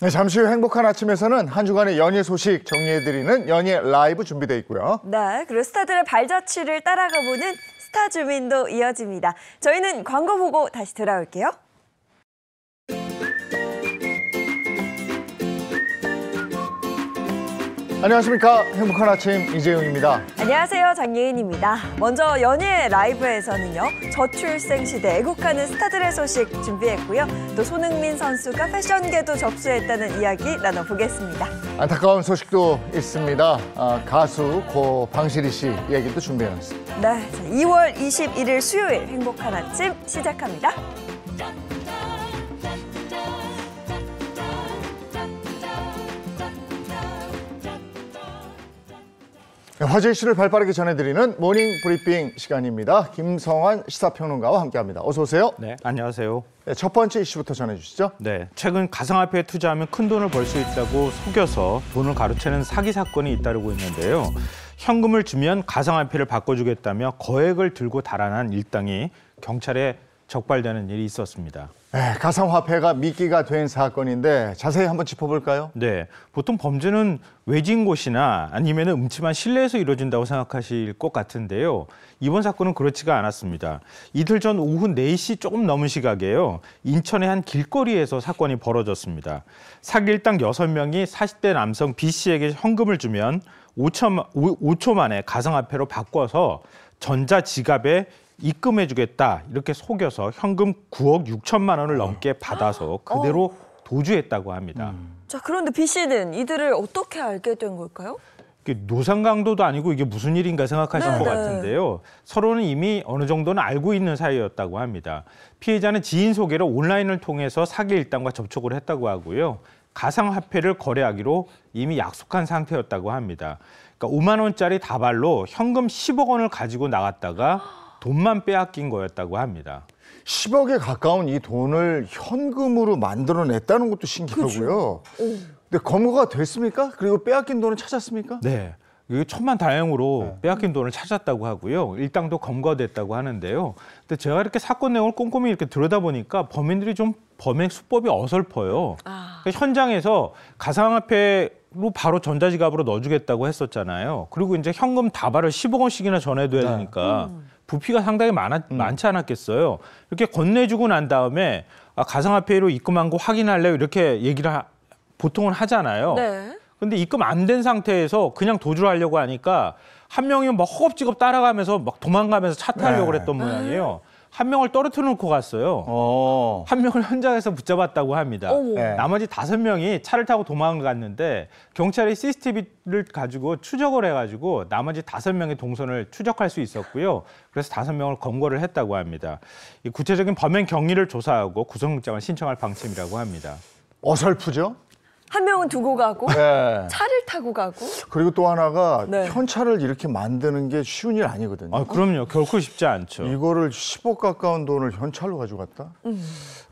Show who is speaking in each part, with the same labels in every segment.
Speaker 1: 네, 잠시 후 행복한 아침에서는 한 주간의 연예 소식 정리해드리는 연예 라이브 준비돼 있고요.
Speaker 2: 네, 그리고 스타들의 발자취를 따라가보는 스타 주민도 이어집니다. 저희는 광고 보고 다시 돌아올게요.
Speaker 1: 안녕하십니까 행복한 아침 이재용입니다.
Speaker 2: 안녕하세요 장예인입니다. 먼저 연예 라이브에서는요 저출생 시대 애국하는 스타들의 소식 준비했고요 또 손흥민 선수가 패션계도 접수했다는 이야기 나눠보겠습니다.
Speaker 1: 안타까운 소식도 있습니다. 아, 가수 고방실이씨이야기도 준비해놨습니다.
Speaker 2: 네, 2월 21일 수요일 행복한 아침 시작합니다.
Speaker 1: 네, 화제이슈를 발빠르게 전해드리는 모닝 브리핑 시간입니다. 김성환 시사평론가와 함께합니다. 어서 오세요.
Speaker 3: 네, 안녕하세요. 네, 첫 번째 이슈부터 전해주시죠. 네, 최근 가상화폐에 투자하면 큰 돈을 벌 수 있다고 속여서 돈을 가로채는 사기 사건이 잇따르고 있는데요. 현금을 주면 가상화폐를 바꿔주겠다며 거액을 들고 달아난 일당이 경찰에 적발되는 일이 있었습니다.
Speaker 1: 네, 가상화폐가 미끼가 된 사건인데
Speaker 3: 자세히 한번 짚어볼까요? 네, 보통 범죄는 외진 곳이나 아니면 음침한 실내에서 이루어진다고 생각하실 것 같은데요. 이번 사건은 그렇지가 않았습니다. 이틀 전 오후 4시 조금 넘은 시각에요. 인천의 한 길거리에서 사건이 벌어졌습니다. 사길당 6명이 40대 남성 B씨에게 현금을 주면 5초, 5초 만에 가상화폐로 바꿔서 전자지갑에 입금해주겠다 이렇게 속여서 현금 9억 6천만 원을 넘게 받아서 아, 어. 그대로 도주했다고 합니다. 음.
Speaker 2: 자 그런데 B 씨는 이들을 어떻게 알게 된 걸까요?
Speaker 3: 노상강도도 아니고 이게 무슨 일인가 생각하실 네, 것 네. 같은데요. 서로는 이미 어느 정도는 알고 있는 사이였다고 합니다. 피해자는 지인 소개로 온라인을 통해서 사기 일당과 접촉을 했다고 하고요. 가상화폐를 거래하기로 이미 약속한 상태였다고 합니다. 그러니까 5만 원짜리 다발로 현금 10억 원을 가지고 나갔다가 돈만 빼앗긴 거였다고 합니다. 10억에 가까운 이 돈을 현금으로 만들어냈다는 것도 신기하고요.
Speaker 1: 근데 검거가 됐습니까? 그리고 빼앗긴 돈을 찾았습니까?
Speaker 3: 네. 이 천만 다행으로 네. 빼앗긴 돈을 찾았다고 하고요. 일당도 검거됐다고 하는데요. 근데 제가 이렇게 사건 내용을 꼼꼼히 이렇게 들여다보니까 범인들이 좀 범행 수법이 어설퍼요. 아. 그러니까 현장에서 가상화폐로 바로 전자지갑으로 넣어주겠다고 했었잖아요. 그리고 이제 현금 다발을 10억 원씩이나 전해도 네. 되니까 네. 음. 부피가 상당히 많아, 음. 많지 않았겠어요. 이렇게 건네주고 난 다음에 아, 가상화폐로 입금한 거 확인할래요? 이렇게 얘기를 하, 보통은 하잖아요. 네. 근데 입금 안 된 상태에서 그냥 도주를 하려고 하니까 한 명이 막 뭐 허겁지겁 따라가면서 막 도망가면서 차 타려고 네. 그랬던 모양이에요. 음. 한 명을 떨어뜨려 놓고 갔어요. 어. 한 명을 현장에서 붙잡았다고 합니다. 네. 나머지 다섯 명이 차를 타고 도망갔는데 경찰이 CCTV를 가지고 추적을 해가지고 나머지 다섯 명의 동선을 추적할 수 있었고요. 그래서 다섯 명을 검거를 했다고 합니다. 이 구체적인 범행 경위를 조사하고 구속영장을 신청할 방침이라고 합니다. 어설프죠?
Speaker 2: 한 명은 두고 가고 네. 차를 타고 가고
Speaker 3: 그리고 또 하나가
Speaker 1: 네. 현찰을 이렇게 만드는 게 쉬운 일 아니거든요. 아, 그럼요. 결코 쉽지 않죠. 이거를 10억
Speaker 3: 가까운 돈을 현찰로 가져 갔다? 음.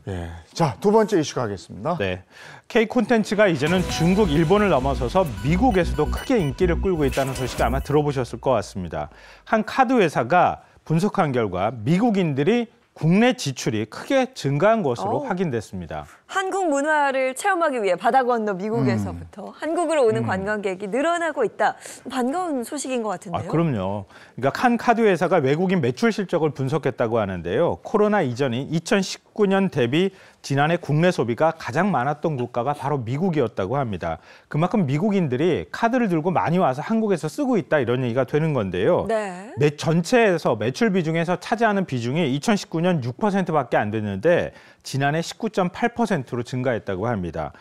Speaker 3: 예. 자, 두 번째 이슈 가겠습니다. 네. K 콘텐츠가 이제는 중국, 일본을 넘어서서 미국에서도 크게 인기를 끌고 있다는 소식 아마 들어보셨을 것 같습니다. 한 카드 회사가 분석한 결과 미국인들이 국내 지출이 크게 증가한 것으로 오. 어. 확인됐습니다.
Speaker 2: 한국 문화를 체험하기 위해 바다 건너 미국에서부터 음. 한국으로 오는 음. 관광객이 늘어나고 있다. 반가운 소식인 것 같은데요. 아,
Speaker 3: 그럼요. 그러니까 칸 카드 회사가 외국인 매출 실적을 분석했다고 하는데요. 코로나 이전인 2019년 대비 지난해 국내 소비가 가장 많았던 국가가 바로 미국이었다고 합니다. 그만큼 미국인들이 카드를 들고 많이 와서 한국에서 쓰고 있다 이런 얘기가 되는 건데요. 네. 전체에서 매출 비중에서 차지하는 비중이 2019년 6%밖에 안 됐는데 지난해 19.8%로 증가했다고 합니다.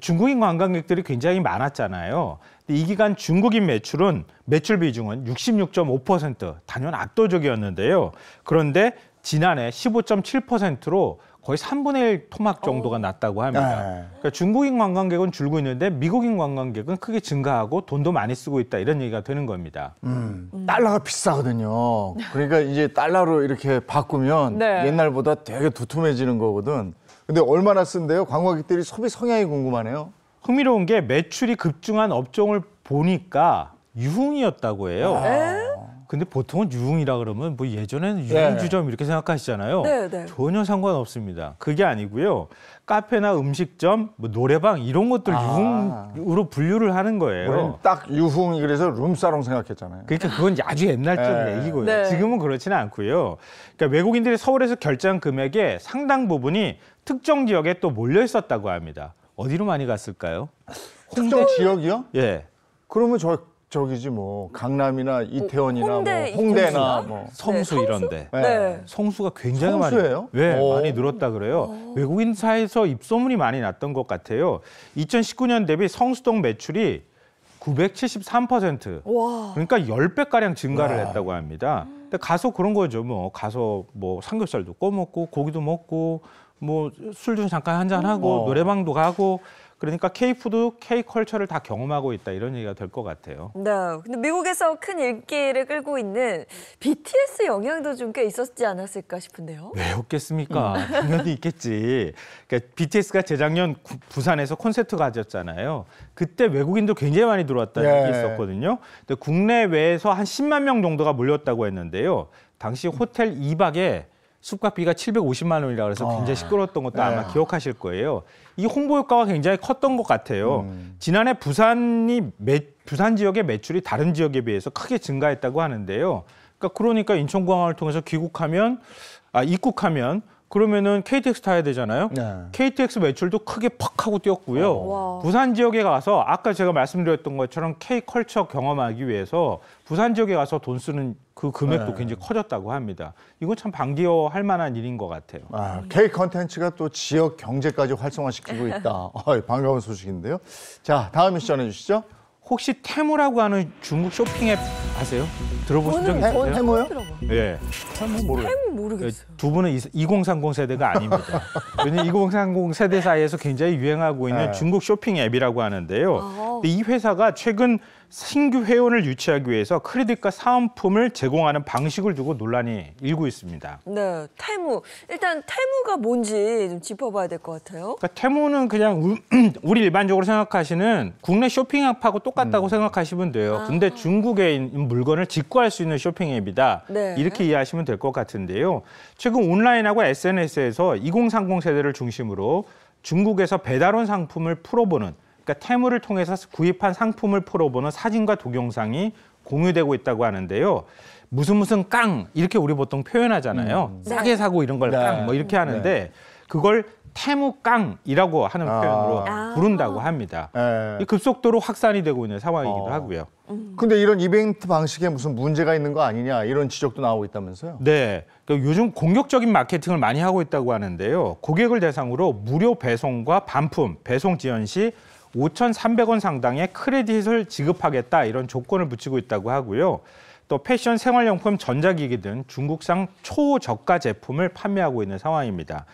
Speaker 3: 중국인 관광객들이 굉장히 많았잖아요. 이 기간 중국인 매출은 매출 비중은 66.5% 단연 압도적이었는데요. 그런데 지난해 15.7%로 거의 3분의 1 토막 어. 정도가 났다고 합니다. 네. 그러니까 중국인 관광객은 줄고 있는데 미국인 관광객은 크게 증가하고 돈도 많이 쓰고 있다 이런 얘기가 되는 겁니다.
Speaker 1: 음. 음, 달러가 비싸거든요. 그러니까 이제 달러로 이렇게 바꾸면 네. 옛날보다 되게 두툼해지는 거거든. 근데 얼마나 쓴대요 관광객들이 소비
Speaker 3: 성향이 궁금하네요. 흥미로운 게 매출이 급증한 업종을 보니까 유흥이었다고 해요.
Speaker 2: 아.
Speaker 3: 근데 보통은 유흥이라 그러면 뭐 예전에는 유흥주점 네. 이렇게 생각하시잖아요. 네, 네. 전혀 상관없습니다. 그게 아니고요. 카페나 음식점, 뭐 노래방 이런 것들 아. 유흥으로 분류를 하는 거예요. 딱 유흥 이 그래서 룸사롱 생각했잖아요. 그러니까 그건 아주 옛날적 네. 얘기고요. 네. 지금은 그렇지는 않고요. 그러니까 외국인들이 서울에서 결제한 금액의 상당 부분이 특정 지역에 또 몰려 있었다고 합니다. 어디로 많이 갔을까요?
Speaker 1: 특정 지역이요? 예. 그러면 저 저기지
Speaker 3: 뭐 강남이나 뭐 이태원이나 홍대, 뭐 홍대나 뭐 네, 성수 네, 이런데 네. 네. 성수가 굉장히 성수예요? 많이 네, 왜 오. 많이 늘었다 그래요. 오. 외국인사에서 입소문이 많이 났던 것 같아요. 2019년 대비 성수동 매출이 973%. 와. 그러니까 10배 가량 증가를 와. 했다고 합니다. 근데 가서 그런 거죠. 뭐 가서 뭐 삼겹살도 꺼먹고 고기도 먹고 뭐 술 좀 잠깐 한잔 하고 어. 노래방도 가고 그러니까 K푸드, K컬처를 다 경험하고 있다 이런 얘기가 될 것 같아요. 네. 근데
Speaker 2: 미국에서 큰 인기를 끌고 있는 BTS 영향도 좀 꽤 있었지 않았을까 싶은데요.
Speaker 3: 왜 없겠습니까? 당연히 있겠지. 그러니까 BTS가 재작년 구, 부산에서 콘서트 가졌잖아요. 그때 외국인도 굉장히 많이 들어왔다는 예. 얘기 있었거든요. 근데 국내외에서 한 10만 명 정도가 몰렸다고 했는데요. 당시 호텔 2박에 숙박비가 750만 원이라 그래서 아. 굉장히 시끄러웠던 것도 아마 네. 기억하실 거예요. 이 홍보 효과가 굉장히 컸던 것 같아요. 음. 지난해 부산이 매, 부산 지역의 매출이 다른 지역에 비해서 크게 증가했다고 하는데요. 그러니까 그러니까 인천공항을 통해서 귀국하면 아 입국하면 그러면은 KTX 타야 되잖아요. 네. KTX 매출도 크게 팍 하고 뛰었고요. 오. 어. 부산 지역에 가서 아까 제가 말씀드렸던 것처럼 K 컬처 경험하기 위해서 부산 지역에 가서 돈 쓰는 그 금액도 네. 굉장히 커졌다고 합니다. 이건 참 반기어할 만한 일인 것 같아요. 아, K 컨텐츠가 또 지역 경제까지 활성화시키고 있다.
Speaker 1: 아, 반가운 소식인데요. 자, 다음 이슈 전해주시죠. 혹시 테무라고 하는 중국
Speaker 3: 쇼핑 앱 아세요? 들어보신 적 있으세요? 테무요? 예. 테무 모르 겠어요두 분은 2030 세대가 아닙니다. 왜냐면 2030 세대 사이에서 굉장히 유행하고 있는 네. 중국 쇼핑 앱이라고 하는데요. 아. 이 회사가 최근 신규 회원을 유치하기 위해서 크레딧과 사은품을 제공하는 방식을 두고 논란이 일고 있습니다.
Speaker 2: 네, 태무. 일단 태무가 뭔지 좀 짚어봐야 될 것 같아요.
Speaker 3: 그러니까 태무는 그냥 우리 일반적으로 생각하시는 국내 쇼핑 앱하고 똑같다고 음. 생각하시면 돼요. 아. 근데 중국에 있는 물건을 직구할 수 있는 쇼핑 앱이다. 네. 이렇게 이해하시면 될 것 같은데요. 최근 온라인하고 SNS에서 2030 세대를 중심으로 중국에서 배달원 상품을 풀어보는 그러니까 테무를 통해서 구입한 상품을 풀어보는 사진과 동영상이 공유되고 있다고 하는데요. 무슨 무슨 깡 이렇게 우리 보통 표현하잖아요. 음. 네. 싸게 사고 이런 걸 깡뭐 네. 이렇게 네. 하는데 그걸 태무깡이라고 하는 아. 표현으로 아. 부른다고 합니다. 이 급속도로 확산이 되고 있는 상황이기도 어. 하고요. 음. 근데 이런 이벤트 방식에 무슨 문제가 있는 거 아니냐 이런 지적도 나오고 있다면서요? 네. 그러니까 요즘 공격적인 마케팅을 많이 하고 있다고 하는데요. 고객을 대상으로 무료 배송과 반품, 배송 지연 시 5,300원 상당의 크레딧을 지급하겠다 이런 조건을 붙이고 있다고 하고요. 또 패션, 생활용품, 전자기기 등 중국산 초저가 제품을 판매하고 있는 상황입니다.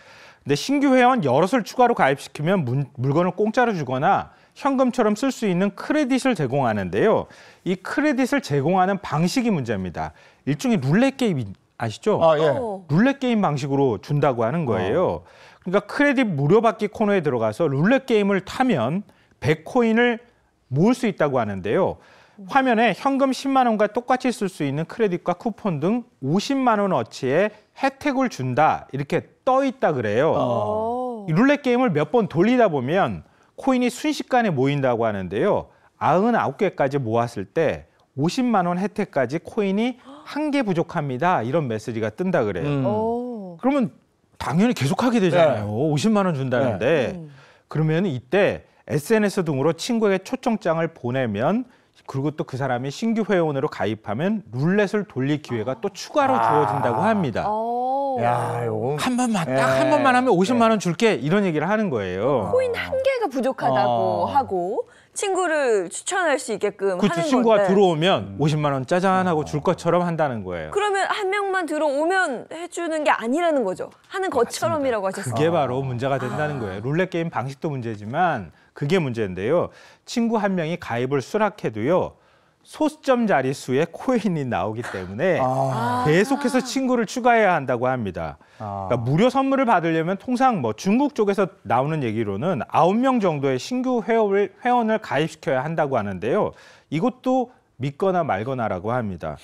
Speaker 3: 근데 신규 회원 여럿을 추가로 가입시키면 문, 물건을 공짜로 주거나 현금처럼 쓸 수 있는 크레딧을 제공하는데요. 이 크레딧을 제공하는 방식이 문제입니다. 일종의 룰렛 게임 아시죠? 아, 예. 어. 룰렛 게임 방식으로 준다고 하는 거예요. 어. 그러니까 크레딧 무료 받기 코너에 들어가서 룰렛 게임을 타면 100코인을 모을 수 있다고 하는데요. 화면에 현금 10만 원과 똑같이 쓸 수 있는 크레딧과 쿠폰 등 50만 원 어치의 혜택을 준다 이렇게 떠 있다 그래요. 어. 룰렛 게임을 몇 번 돌리다 보면 코인이 순식간에 모인다고 하는데요. 99개까지 모았을 때 50만 원 혜택까지 코인이 한 개 부족합니다. 이런 메시지가 뜬다 그래요. 음. 그러면 당연히 계속하게 되잖아요. 네. 50만 원 준다는데 네. 음. 그러면 이때 SNS 등으로 친구에게 초청장을 보내면 그리고 또 그 사람이 신규 회원으로 가입하면 룰렛을 돌릴 기회가 또 추가로 아. 주어진다고 합니다. 어. 야, 요건- 한 번만 딱한 예. 번만 하면 50만 예. 원 줄게 이런 얘기를 하는 거예요. 코인 한 개가
Speaker 2: 부족하다고 어. 하고 친구를 추천할 수 있게끔 그렇 하는 친구가 건데
Speaker 3: 들어오면 50만 음. 원 짜잔 하고 어. 줄 것처럼 한다는 거예요. 그러면
Speaker 2: 한 명만 들어오면 해주는 게 아니라는 거죠. 하는 네, 것처럼이라고 하셨어요. 그게
Speaker 3: 바로 문제가 된다는 거예요. 아. 룰렛 게임 방식도 문제지만 그게 문제인데요. 친구 한 명이 가입을 수락해도요. 소수점 자릿수의 코인이 나오기 때문에 아. 계속해서 친구를 추가해야 한다고 합니다. 아. 그러니까 무료 선물을 받으려면 통상 뭐 중국 쪽에서 나오는 얘기로는 아홉 명 정도의 신규 회원을, 회원을 가입시켜야 한다고 하는데요. 이것도 믿거나 말거나라고 합니다.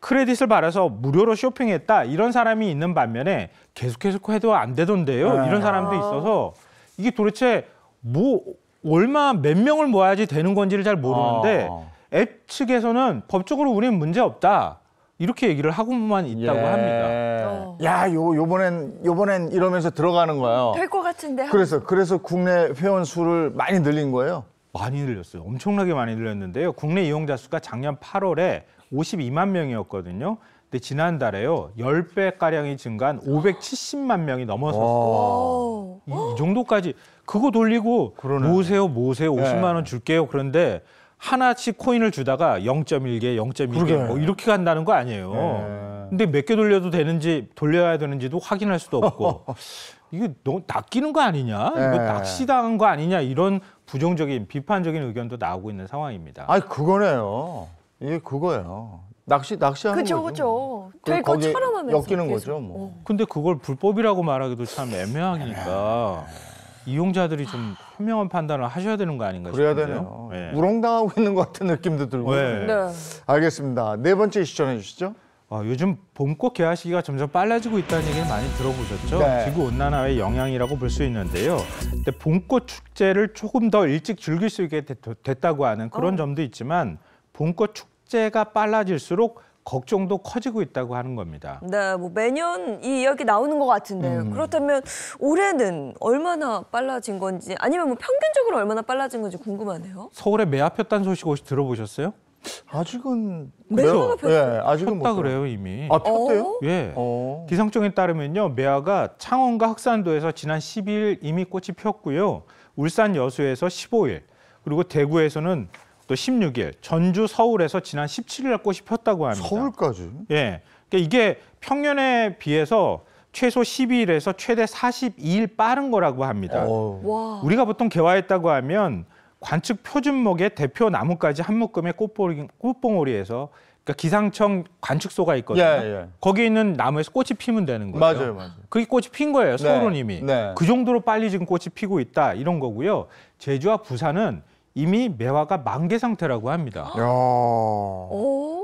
Speaker 3: 크레딧을 받아서 무료로 쇼핑했다 이런 사람이 있는 반면에 계속해서 해도 안 되던데요. 네. 이런 사람도 있어서 이게 도대체 뭐 얼마 몇 명을 모아야지 되는 건지를 잘 모르는데 어. 아. 앱 측에서는 법적으로 우리는 문제 없다. 이렇게 얘기를 하고만 있다고 예. 합니다. 어. 야, 요 요번엔 요번엔 이러면서 들어가는 거예요. 될것
Speaker 2: 같은데. 그래서
Speaker 3: 그래서 국내 회원 수를 많이 늘린 거예요. 많이 늘렸어요. 엄청나게 많이 늘렸는데요. 국내 이용자 수가 작년 8월에 52만 명이었거든요. 근데 지난달에요. 10배 가량이 증가한 570만 명이 넘어섰어요. 이, 이 정도까지 그거 돌리고 그러네. 모으세요, 모으세요, 50만 원 줄게요. 그런데 하나씩 코인을 주다가 0.1개, 0.2개 뭐 이렇게 간다는 거 아니에요. 네. 근데 몇 개 돌려도 되는지 돌려야 되는지도 확인할 수도 없고 이게 너무 낚이는 거 아니냐, 네. 이거 낚시당한 거 아니냐 이런 부정적인 비판적인 의견도 나오고 있는 상황입니다. 아 그거네요. 이게 그거예요. 낚시 낚시하는 그쵸, 거죠.
Speaker 2: 그죠. 그 될 거처럼 엮이는 계속. 거죠. 뭐. 어.
Speaker 3: 근데 그걸 불법이라고 말하기도 참 애매하니까. 이용자들이 좀 현명한 판단을 하셔야 되는 거 아닌가 그래야 싶은데요. 되네요. 네. 예. 우롱당하고 있는
Speaker 1: 것 같은 느낌도 들고. 네. 네.
Speaker 3: 알겠습니다. 네 번째 시전해 주시죠. 어, 요즘 봄꽃 개화 시기가 점점 빨라지고 있다는 얘기를 많이 들어보셨죠? 네. 지구 온난화의 영향이라고 볼 수 있는데요. 근데 봄꽃 축제를 조금 더 일찍 즐길 수 있게 됐, 다고 하는 그런 어. 점도 있지만 봄꽃 축제가 빨라질수록 걱정도 커지고 있다고 하는 겁니다.
Speaker 2: 네, 뭐 매년 이 이야기 나오는 것 같은데 음. 그렇다면 올해는 얼마나 빨라진 건지 아니면 뭐 평균적으로 얼마나 빨라진 건지 궁금하네요.
Speaker 3: 서울에 매화폈다는 소식 혹시 들어보셨어요? 아직은 매화가 폈... 예, 아직은 폈다 그래요 이미. 아 폈대요? 어? 예. 어... 기상청에 따르면요 매화가 창원과 흑산도에서 지난 10일 이미 꽃이 폈고요 울산 여수에서 15일 그리고 대구에서는 또 16일 전주 서울에서 지난 17일 날 꽃이 폈다고 합니다. 서울까지? 예. 그러니까 이게 평년에 비해서 최소 12일에서 최대 42일 빠른 거라고 합니다. 어. 우리가 보통 개화했다고 하면 관측 표준목의 대표 나뭇가지한 묶음의 꽃봉, 꽃봉오리에서 그러니까 기상청 관측소가 있거든요. 예, 예. 거기 있는 나무에서 꽃이 피면 되는 거예요. 맞아요, 맞아요. 그게 꽃이 핀 거예요, 서울은 네, 이미. 네. 그 정도로 빨리 지금 꽃이 피고 있다 이런 거고요. 제주와 부산은 이미 매화가 만개 상태라고 합니다. 야.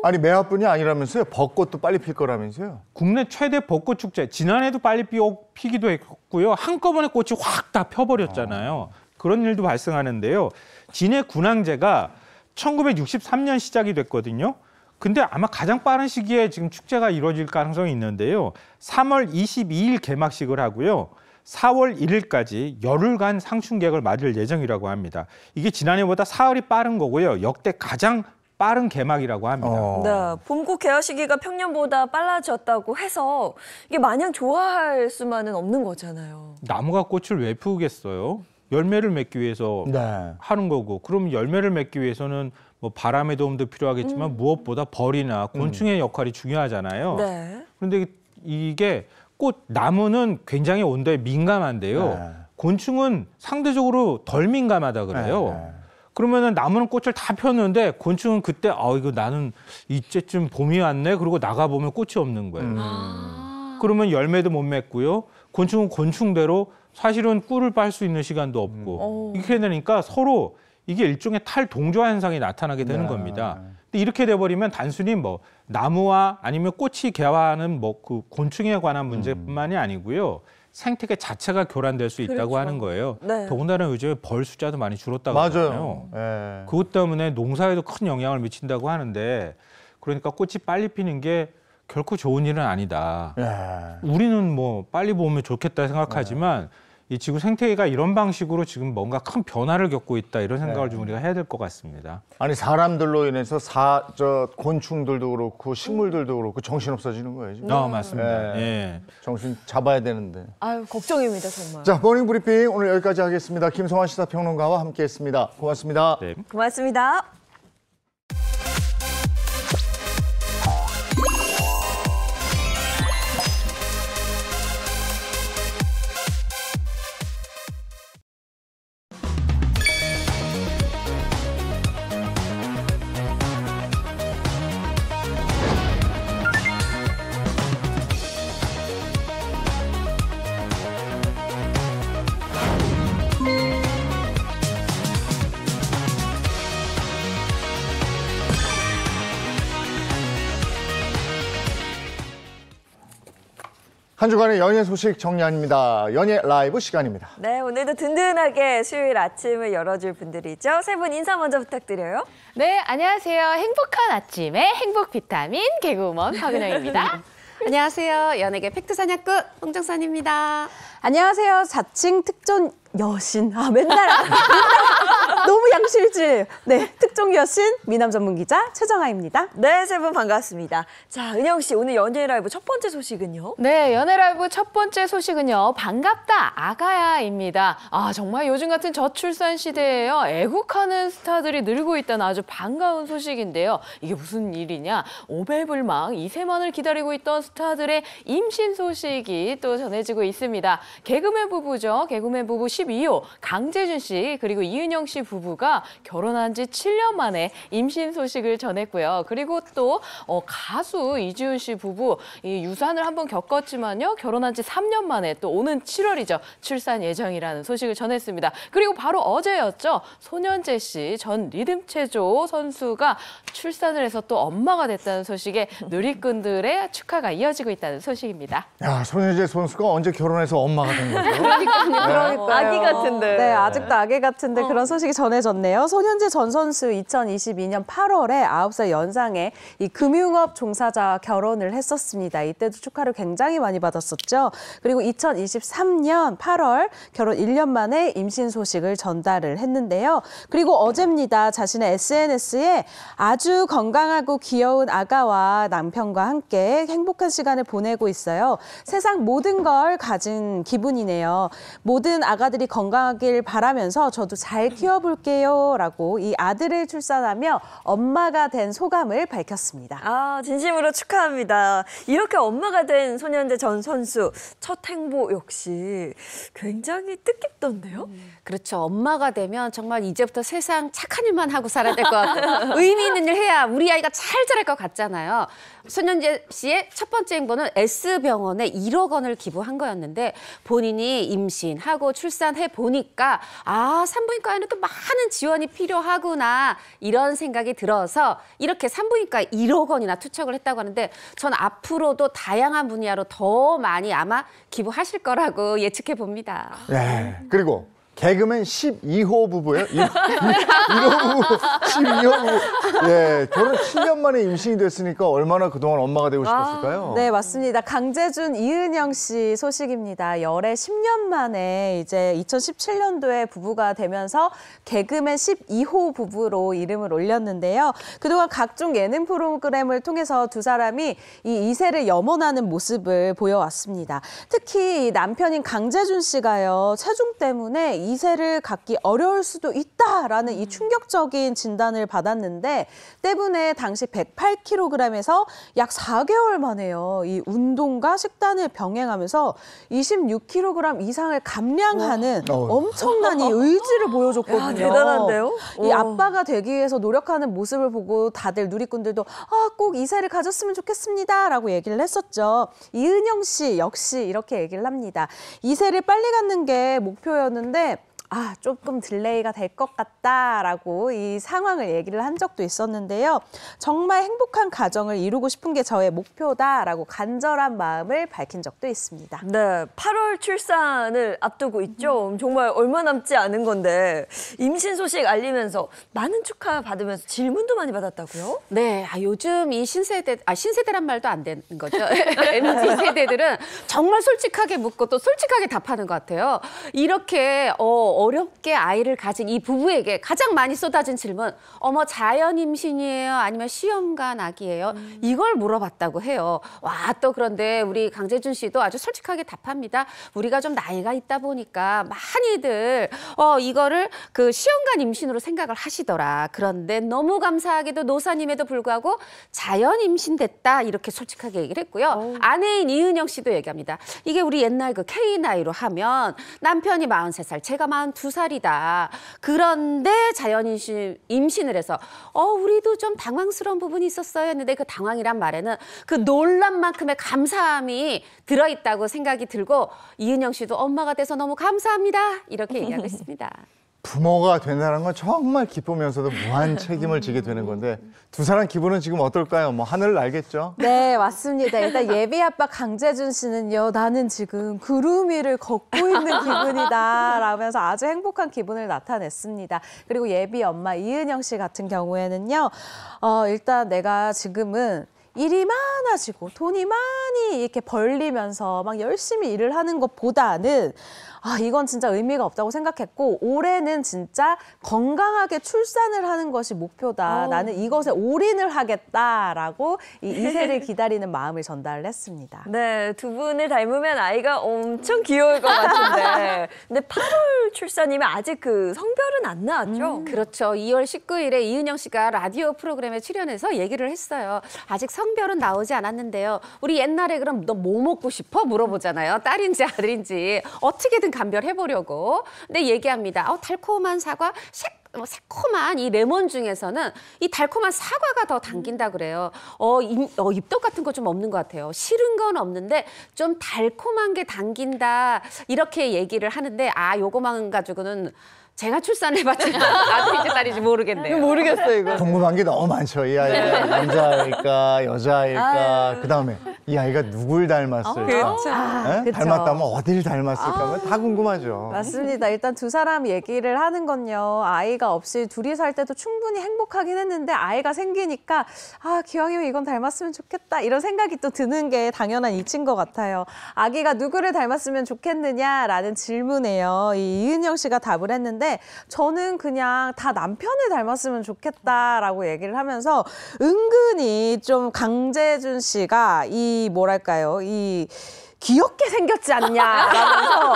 Speaker 3: 아니 매화뿐이 아니라면서요? 벚꽃도 빨리 필 거라면서요? 국내 최대 벚꽃 축제 지난해도 빨리 피 피기도 했고요. 한꺼번에 꽃이 확 다 펴버렸잖아요. 아. 그런 일도 발생하는데요. 진해 군항제가 1963년 시작이 됐거든요. 근데 아마 가장 빠른 시기에 지금 축제가 이루어질 가능성이 있는데요. 3월 22일 개막식을 하고요. 4월 1일까지 열흘간 상충객을 맞을 예정이라고 합니다. 이게 지난해보다 사흘이 빠른 거고요. 역대 가장 빠른 개막이라고 합니다. 어.
Speaker 2: 네, 봄꽃 개화 시기가 평년보다 빨라졌다고 해서 이게 마냥 좋아할 수만은 없는 거잖아요.
Speaker 3: 나무가 꽃을 왜 피우겠어요? 열매를 맺기 위해서 네. 하는 거고 그럼 열매를 맺기 위해서는 뭐 바람의 도움도 필요하겠지만 음. 무엇보다 벌이나 곤충의 음. 역할이 중요하잖아요. 네. 그런데 이게 꽃, 나무는 굉장히 온도에 민감한데요. 네. 곤충은 상대적으로 덜 민감하다 그래요. 네. 네. 그러면은 나무는 꽃을 다 폈는데 곤충은 그때 아 이거 나는 이제쯤 봄이 왔네. 그리고 나가 보면 꽃이 없는 거예요. 음. 아. 그러면 열매도 못 맺고요. 곤충은 곤충대로 사실은 꿀을 빨 수 있는 시간도 없고 음. 어. 이렇게 되니까 서로 이게 일종의 탈동조 현상이 나타나게 되는 네. 겁니다. 이렇게 돼버리면 단순히 뭐 나무와 아니면 꽃이 개화하는 뭐 그 곤충에 관한 문제뿐만이 음. 아니고요. 생태계 자체가 교란될 수 있다고 그렇죠. 하는 거예요. 네. 더군다나 요즘에 벌 숫자도 많이 줄었다고 맞아요. 하잖아요. 네. 그것 때문에 농사에도 큰 영향을 미친다고 하는데 그러니까 꽃이 빨리 피는 게 결코 좋은 일은 아니다. 네. 우리는 뭐 빨리 보면 좋겠다 생각하지만 네. 이 지구 생태계가 이런 방식으로 지금 뭔가 큰 변화를 겪고 있다 이런 네. 생각을 네. 좀 우리가 해야 될 것 같습니다.
Speaker 1: 아니 사람들로 인해서 사저 곤충들도 그렇고 식물들도 그렇고 정신 없어지는 거예요. 지금. 어, 맞습니다. 예. 예. 정신 잡아야 되는데. 아유 걱정입니다 정말. 자 모닝 브리핑 오늘 여기까지 하겠습니다. 김성환 시사평론가와 함께했습니다. 고맙습니다. 네.
Speaker 2: 고맙습니다.
Speaker 1: 한 주간의 연예 소식 정리합니다. 연예 라이브 시간입니다.
Speaker 2: 네, 오늘도 든든하게 수요일 아침을
Speaker 4: 열어줄 분들이죠. 세 분 인사 먼저 부탁드려요. 네, 안녕하세요. 행복한 아침에 행복 비타민 개그우먼 박은영입니다. 안녕하세요. 연예계 팩트 사냥꾼
Speaker 5: 홍정선입니다. 안녕하세요. 4층 특전 여신. 아, 맨날 너무 양심질 네, 특종 여신 미남 전문 기자 최정아입니다.
Speaker 2: 네, 세 분 반갑습니다. 자, 은영 씨 오늘 연예 라이브 첫 번째 소식은요?
Speaker 6: 네, 연예 라이브 첫 번째 소식은요. 반갑다 아가야입니다. 아, 정말 요즘 같은 저출산 시대에요. 애국하는 스타들이 늘고 있다는 아주 반가운 소식인데요. 이게 무슨 일이냐? 오매불망 이세만을 기다리고 있던 스타들의 임신 소식이 또 전해지고 있습니다. 개그맨 부부죠. 개그맨 부부 12호 강재준 씨 그리고 이은영 씨 부부 부부가 결혼한 지 7년 만에 임신 소식을 전했고요. 그리고 또 어, 가수 이지훈 씨 부부 이 유산을 한 번 겪었지만요. 결혼한 지 3년 만에 또 오는 7월이죠. 출산 예정이라는 소식을 전했습니다. 그리고 바로 어제였죠. 소년재 씨 전 리듬체조 선수가 출산을 해서 또 엄마가 됐다는 소식에 누리꾼들의 축하가 이어지고 있다는 소식입니다.
Speaker 1: 야, 손예재 선수가 언제 결혼해서 엄마가 된 거죠? 그러니까요.
Speaker 2: 네. 아기 같은데. 네,
Speaker 5: 아직도 아기 같은데 어. 그런 소식이 전 전해졌네요. 손현재 전 선수 2022년 8월에 9살 연상의 이 금융업 종사자 결혼을 했었습니다. 이때도 축하를 굉장히 많이 받았었죠. 그리고 2023년 8월 결혼 1년 만에 임신 소식을 전달을 했는데요. 그리고 어제입니다. 자신의 SNS에 아주 건강하고 귀여운 아가와 남편과 함께 행복한 시간을 보내고 있어요. 세상 모든 걸 가진 기분이네요. 모든 아가들이 건강하길 바라면서 저도 잘 키워볼 볼게요. 라고 이 아들을 출산하며 엄마가 된 소감을 밝혔습니다.
Speaker 2: 아, 진심으로 축하합니다. 이렇게 엄마가 된 소년제 전 선수 첫
Speaker 4: 행보 역시 굉장히 뜻깊던데요? 음. 그렇죠. 엄마가 되면 정말 이제부터 세상 착한 일만 하고 살아야 될 것 같고 의미 있는 일 해야 우리 아이가 잘 자랄 것 같잖아요. 소년제 씨의 첫 번째 행보는 S병원에 1억 원을 기부한 거였는데 본인이 임신하고 출산해 보니까 아 산부인과에는 또많 많은 지원이 필요하구나 이런 생각이 들어서 이렇게 산부인과 1억 원이나 투척을 했다고 하는데 전 앞으로도 다양한 분야로 더 많이 아마 기부하실 거라고 예측해 봅니다.
Speaker 1: 네, 그리고 개그맨 12호 부부예요. 1호, 호 부부, 12호 부부. 예, 결혼 7년 만에 임신이 됐으니까 얼마나 그동안 엄마가 되고 아, 싶었을까요? 아, 네,
Speaker 5: 맞습니다. 강재준, 이은영 씨 소식입니다. 열애 10년 만에 이제 2017년도에 부부가 되면서 개그맨 12호 부부로 이름을 올렸는데요. 그동안 각종 예능 프로그램을 통해서 두 사람이 이 이세를 염원하는 모습을 보여왔습니다. 특히 남편인 강재준 씨가요, 체중 때문에 이세를 갖기 어려울 수도 있다라는 이 음. 충격적인 진단을 받았는데 때문에 당시 108kg에서 약 4개월 만에요. 이 운동과 식단을 병행하면서 26kg 이상을 감량하는 와. 엄청난 이 의지를 보여줬거든요. 야, 대단한데요? 이 아빠가 되기 위해서 노력하는 모습을 보고 다들 누리꾼들도 아, 꼭 이세를 가졌으면 좋겠습니다라고 얘기를 했었죠. 이은영 씨 역시 이렇게 얘기를 합니다. 이세를 빨리 갖는 게 목표였는데 아, 조금 딜레이가 될 것 같다라고 이 상황을 얘기를 한 적도 있었는데요. 정말 행복한 가정을 이루고 싶은 게 저의 목표다라고 간절한 마음을 밝힌 적도 있습니다. 네,
Speaker 2: 8월 출산을 앞두고 있죠. 음. 정말 얼마 남지 않은 건데
Speaker 4: 임신 소식 알리면서 많은 축하 받으면서 질문도 많이 받았다고요? 네, 아, 요즘 이 신세대, 아, 신세대란 말도 안 되는 거죠. MZ 세대들은 정말 솔직하게 묻고 또 솔직하게 답하는 것 같아요. 이렇게 어, 어렵게 아이를 가진 이 부부에게 가장 많이 쏟아진 질문 어머 자연 임신이에요 아니면 시험관 아기예요 음. 이걸 물어봤다고 해요 와 또 그런데 우리 강재준 씨도 아주 솔직하게 답합니다 우리가 좀 나이가 있다 보니까 많이들 어 이거를 그 시험관 임신으로 생각을 하시더라 그런데 너무 감사하게도 노사님에도 불구하고 자연 임신됐다 이렇게 솔직하게 얘기를 했고요 오. 어. 아내인 이은영 씨도 얘기합니다 이게 우리 옛날 그 K 나이로 하면 남편이 43살 제가 4 32살이다. 그런데 자연임신 임신을 해서 어 우리도 좀 당황스러운 부분이 있었어요. 했는데 그 당황이란 말에는 그 놀란만큼의 감사함이 들어있다고 생각이 들고 이은영 씨도 엄마가 돼서 너무 감사합니다. 이렇게 얘기하고 있습니다.
Speaker 1: 부모가 된다는 건 정말 기쁘면서도 무한 책임을 지게 되는 건데 두 사람 기분은 지금 어떨까요? 뭐 하늘 을 날겠죠?
Speaker 5: 네 맞습니다. 일단 예비 아빠 강재준 씨는요 나는 지금 구름 위를 걷고 있는 기분이다 라면서 아주 행복한 기분을 나타냈습니다. 그리고 예비 엄마 이은영 씨 같은 경우에는요 어, 일단 내가 지금은 일이 많아지고 돈이 많이 이렇게 벌리면서 막 열심히 일을 하는 것보다는 아, 이건 진짜 의미가 없다고 생각했고 올해는 진짜 건강하게 출산을 하는 것이 목표다. 오. 어. 나는 이것에 올인을 하겠다라고 이 이세를 기다리는 마음을 전달을 했습니다.
Speaker 2: 네, 두 분을 닮으면 아이가
Speaker 4: 엄청
Speaker 2: 귀여울 것 같은데.
Speaker 4: 근데 8월 출산이면 아직 그 성별은 안 나왔죠? 음. 그렇죠. 2월 19일에 이은영 씨가 라디오 프로그램에 출연해서 얘기를 했어요. 아직 성별은 나오지 않았는데요. 우리 옛날에 그럼 너 뭐 먹고 싶어? 물어보잖아요. 딸인지 아들인지. 어떻게든 얼른 감별해보려고. 근데 얘기합니다. 어, 달콤한 사과, 색뭐 새콤한 이 레몬 중에서는 이 달콤한 사과가 더 당긴다 그래요. 어, 입, 어, 입덕 같은 거 좀 없는 것 같아요. 싫은 건 없는데 좀 달콤한 게 당긴다 이렇게 얘기를 하는데 아 요거만 가지고는 제가 출산해봤지만 아들인지 뭐. 딸인지 모르겠네요. 모르겠어요
Speaker 1: 이거. 궁금한 게 너무 많죠. 이 아이가 네. 남자일까 여자일까 아 그다음에 이 아이가 누굴 닮았을까? 어, 그렇 아, 그렇 예? 아, 그렇죠. 닮았다면 어딜 닮았을까? 아, 다 궁금하죠.
Speaker 5: 맞습니다. 일단 두 사람 얘기를 하는 건요. 아이가 없이 둘이 살 때도 충분히 행복하긴 했는데 아이가 생기니까 아 기왕이면 이건 닮았으면 좋겠다 이런 생각이 또 드는 게 당연한 이치인 것 같아요. 아기가 누구를 닮았으면 좋겠느냐라는 질문에요. 이 이은영 씨가 답을 했는데 저는 그냥 다 남편을 닮았으면 좋겠다라고 얘기를 하면서 은근히 좀 강재준 씨가 이 뭐랄까요 이 귀엽게 생겼지 않냐라면서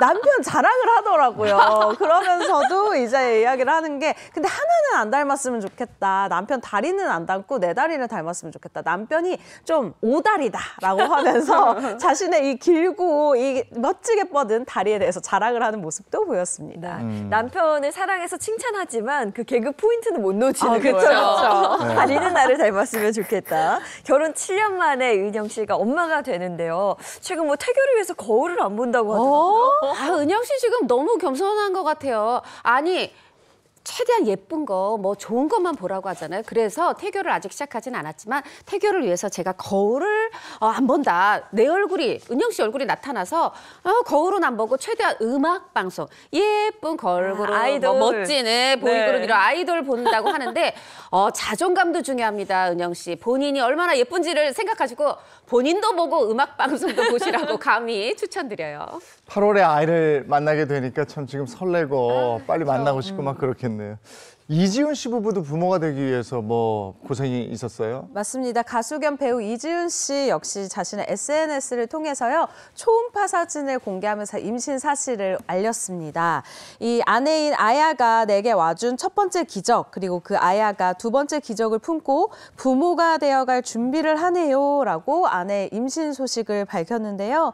Speaker 5: 남편 자랑을 하더라고요. 그러면서도 이제 이야기를 하는 게 근데 하나는 안 닮았으면 좋겠다. 남편 다리는 안 닮고 내 다리를 닮았으면 좋겠다. 남편이 좀 오다리다라고 하면서 자신의 이 길고 이 멋지게 뻗은 다리에 대해서 자랑을 하는 모습도 보였습니다. 네. 음.
Speaker 2: 남편을 사랑해서 칭찬하지만 그 개그 포인트는 못 놓치는 아, 거예요. 그렇죠. 네. 다리는 나를 닮았으면 좋겠다. 결혼 7년 만에 은영 씨가 엄마가 되는데요. 지금 뭐 태교를 위해서
Speaker 4: 거울을 안 본다고 하더라고요. 어? 아, 은영 씨 지금 너무 겸손한 것 같아요. 아니 최대한 예쁜 거, 뭐 좋은 것만 보라고 하잖아요. 그래서 태교를 아직 시작하진 않았지만 태교를 위해서 제가 거울을 어, 안 본다. 내 얼굴이 은영 씨 얼굴이 나타나서 어, 거울은 안 보고 최대한 음악 방송 예쁜 걸그룹, 아, 이돌 뭐 멋진 애, 보이그룹 네. 이런 아이돌 본다고 하는데 어, 자존감도 중요합니다. 은영 씨 본인이 얼마나 예쁜지를 생각하시고 본인도 보고 음악 방송도 보시라고 감히 추천드려요.
Speaker 1: 8월에 아이를 만나게 되니까 참 지금 설레고 아, 빨리 만나고 싶고 막그렇게 음. 모르겠네요. 이지훈 씨 부부도 부모가 되기 위해서 뭐 고생이 있었어요?
Speaker 5: 맞습니다. 가수 겸 배우 이지훈 씨 역시 자신의 SNS를 통해서요. 초음파 사진을 공개하면서 임신 사실을 알렸습니다. 이 아내인 아야가 내게 와준 첫 번째 기적 그리고 그 아야가 두 번째 기적을 품고 부모가 되어갈 준비를 하네요라고 아내의 임신 소식을 밝혔는데요.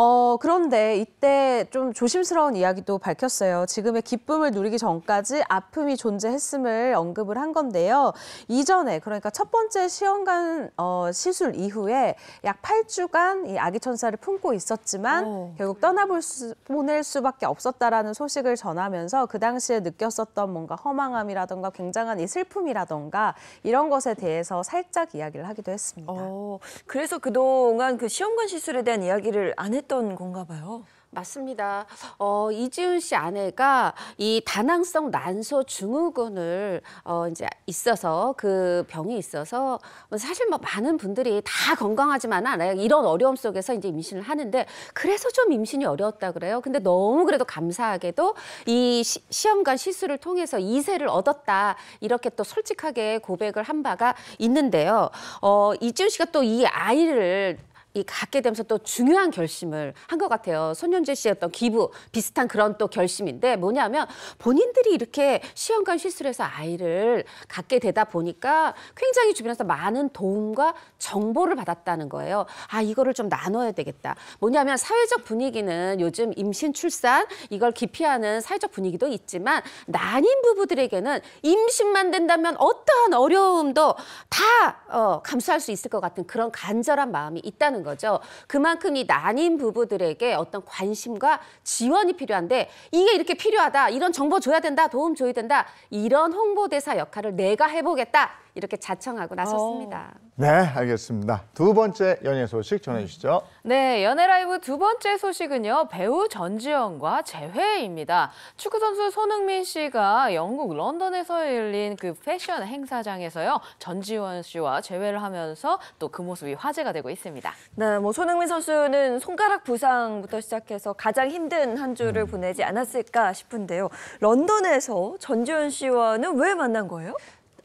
Speaker 5: 어, 그런데 이때 좀 조심스러운 이야기도 밝혔어요. 지금의 기쁨을 누리기 전까지 아픔이 존재했음을 언급을 한 건데요. 이전에 그러니까 첫 번째 시험관 어, 시술 이후에 약 8주간 이 아기 천사를 품고 있었지만 오. 결국 떠나볼 수, 보낼 수밖에 없었다라는 소식을 전하면서 그 당시에 느꼈었던 뭔가 허망함이라던가 굉장한 이 슬픔이라던가 이런 것에 대해서 살짝 이야기를 하기도 했습니다. 오, 어, 그래서 그동안 그 시험관 시술에 대한 이야기를 안 했. 했던
Speaker 4: 건가 봐요. 맞습니다. 어, 이지훈 씨 아내가 이 다낭성 난소 증후군을 어, 이제 있어서 그 병이 있어서 사실 뭐 많은 분들이 다 건강하지만은 않아요. 이런 어려움 속에서 이제 임신을 하는데 그래서 좀 임신이 어려웠다 그래요. 근데 너무 그래도 감사하게도 이 시, 시험관 시술을 통해서 이세를 얻었다 이렇게 또 솔직하게 고백을 한 바가 있는데요. 어, 이지훈 씨가 또 이 아이를 이 갖게 되면서 또 중요한 결심을 한 것 같아요. 손현재 씨의 어떤 기부 비슷한 그런 또 결심인데 뭐냐면 본인들이 이렇게 시험관 시술를 해서 아이를 갖게 되다 보니까 굉장히 주변에서 많은 도움과 정보를 받았다는 거예요. 아 이거를 좀 나눠야 되겠다. 뭐냐면 사회적 분위기는 요즘 임신 출산 이걸 기피하는 사회적 분위기도 있지만 난임 부부들에게는 임신만 된다면 어떠한 어려움도 다 어, 감수할 수 있을 것 같은 그런 간절한 마음이 있다는 거예요. 거죠. 그만큼 이 난임 부부들에게 어떤 관심과 지원이 필요한데 이게 이렇게 필요하다, 이런 정보 줘야 된다, 도움 줘야 된다, 이런 홍보대사 역할을 내가 해보겠다. 이렇게 자청하고 나섰습니다. 어.
Speaker 1: 네, 알겠습니다. 두 번째 연예 소식 전해주시죠.
Speaker 6: 네, 연예 라이브 두 번째 소식은요. 배우 전지현과 재회입니다. 축구 선수 손흥민 씨가 영국 런던에서 열린 그 패션 행사장에서요. 전지현 씨와 재회를 하면서 또 그 모습이 화제가 되고 있습니다.
Speaker 2: 네, 뭐 손흥민 선수는 손가락 부상부터 시작해서 가장 힘든 한 주를 음. 보내지 않았을까 싶은데요. 런던에서
Speaker 4: 전지현 씨와는 왜 만난 거예요?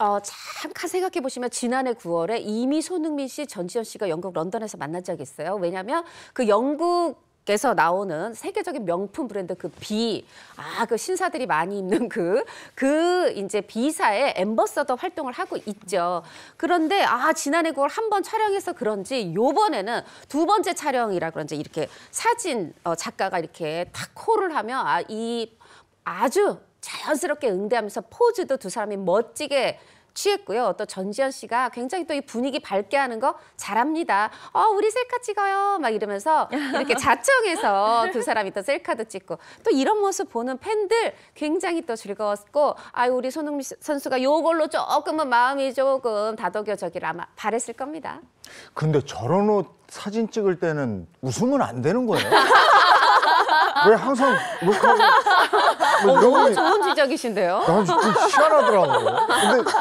Speaker 4: 어, 잠깐 생각해 보시면 지난해 9월에 이미 손흥민 씨, 전지현 씨가 영국 런던에서 만난 적이 있어요. 왜냐하면 그 영국 에서 나오는 세계적인 명품 브랜드 그 비, 아, 그 신사들이 많이 입는 그, 그 이제 비사의 엠버서더 활동을 하고 있죠. 그런데 아, 지난해 9월 한 번 촬영해서 그런지 요번에는 두 번째 촬영이라 그런지 이렇게 사진 어, 작가가 이렇게 탁 콜을 하면 아, 이 아주 자연스럽게 응대하면서 포즈도 두 사람이 멋지게 취했고요. 또 전지현 씨가 굉장히 또 이 분위기 밝게 하는 거 잘합니다. 어, 우리 셀카 찍어요. 막 이러면서 이렇게 자청해서 두 사람이 또 셀카도 찍고 또 이런 모습 보는 팬들 굉장히 또 즐거웠고 아유 우리 손흥민 선수가 요걸로 조금은 마음이 조금 다독여져를 아마 바랬을 겁니다.
Speaker 1: 근데 저런 옷 사진 찍을 때는 웃으면 안 되는 거예요? 왜 항상 욕하고
Speaker 4: 뭐 어, 너무 좋은 지적이신데요?
Speaker 5: 난좀
Speaker 1: 희한하더라고요. 근데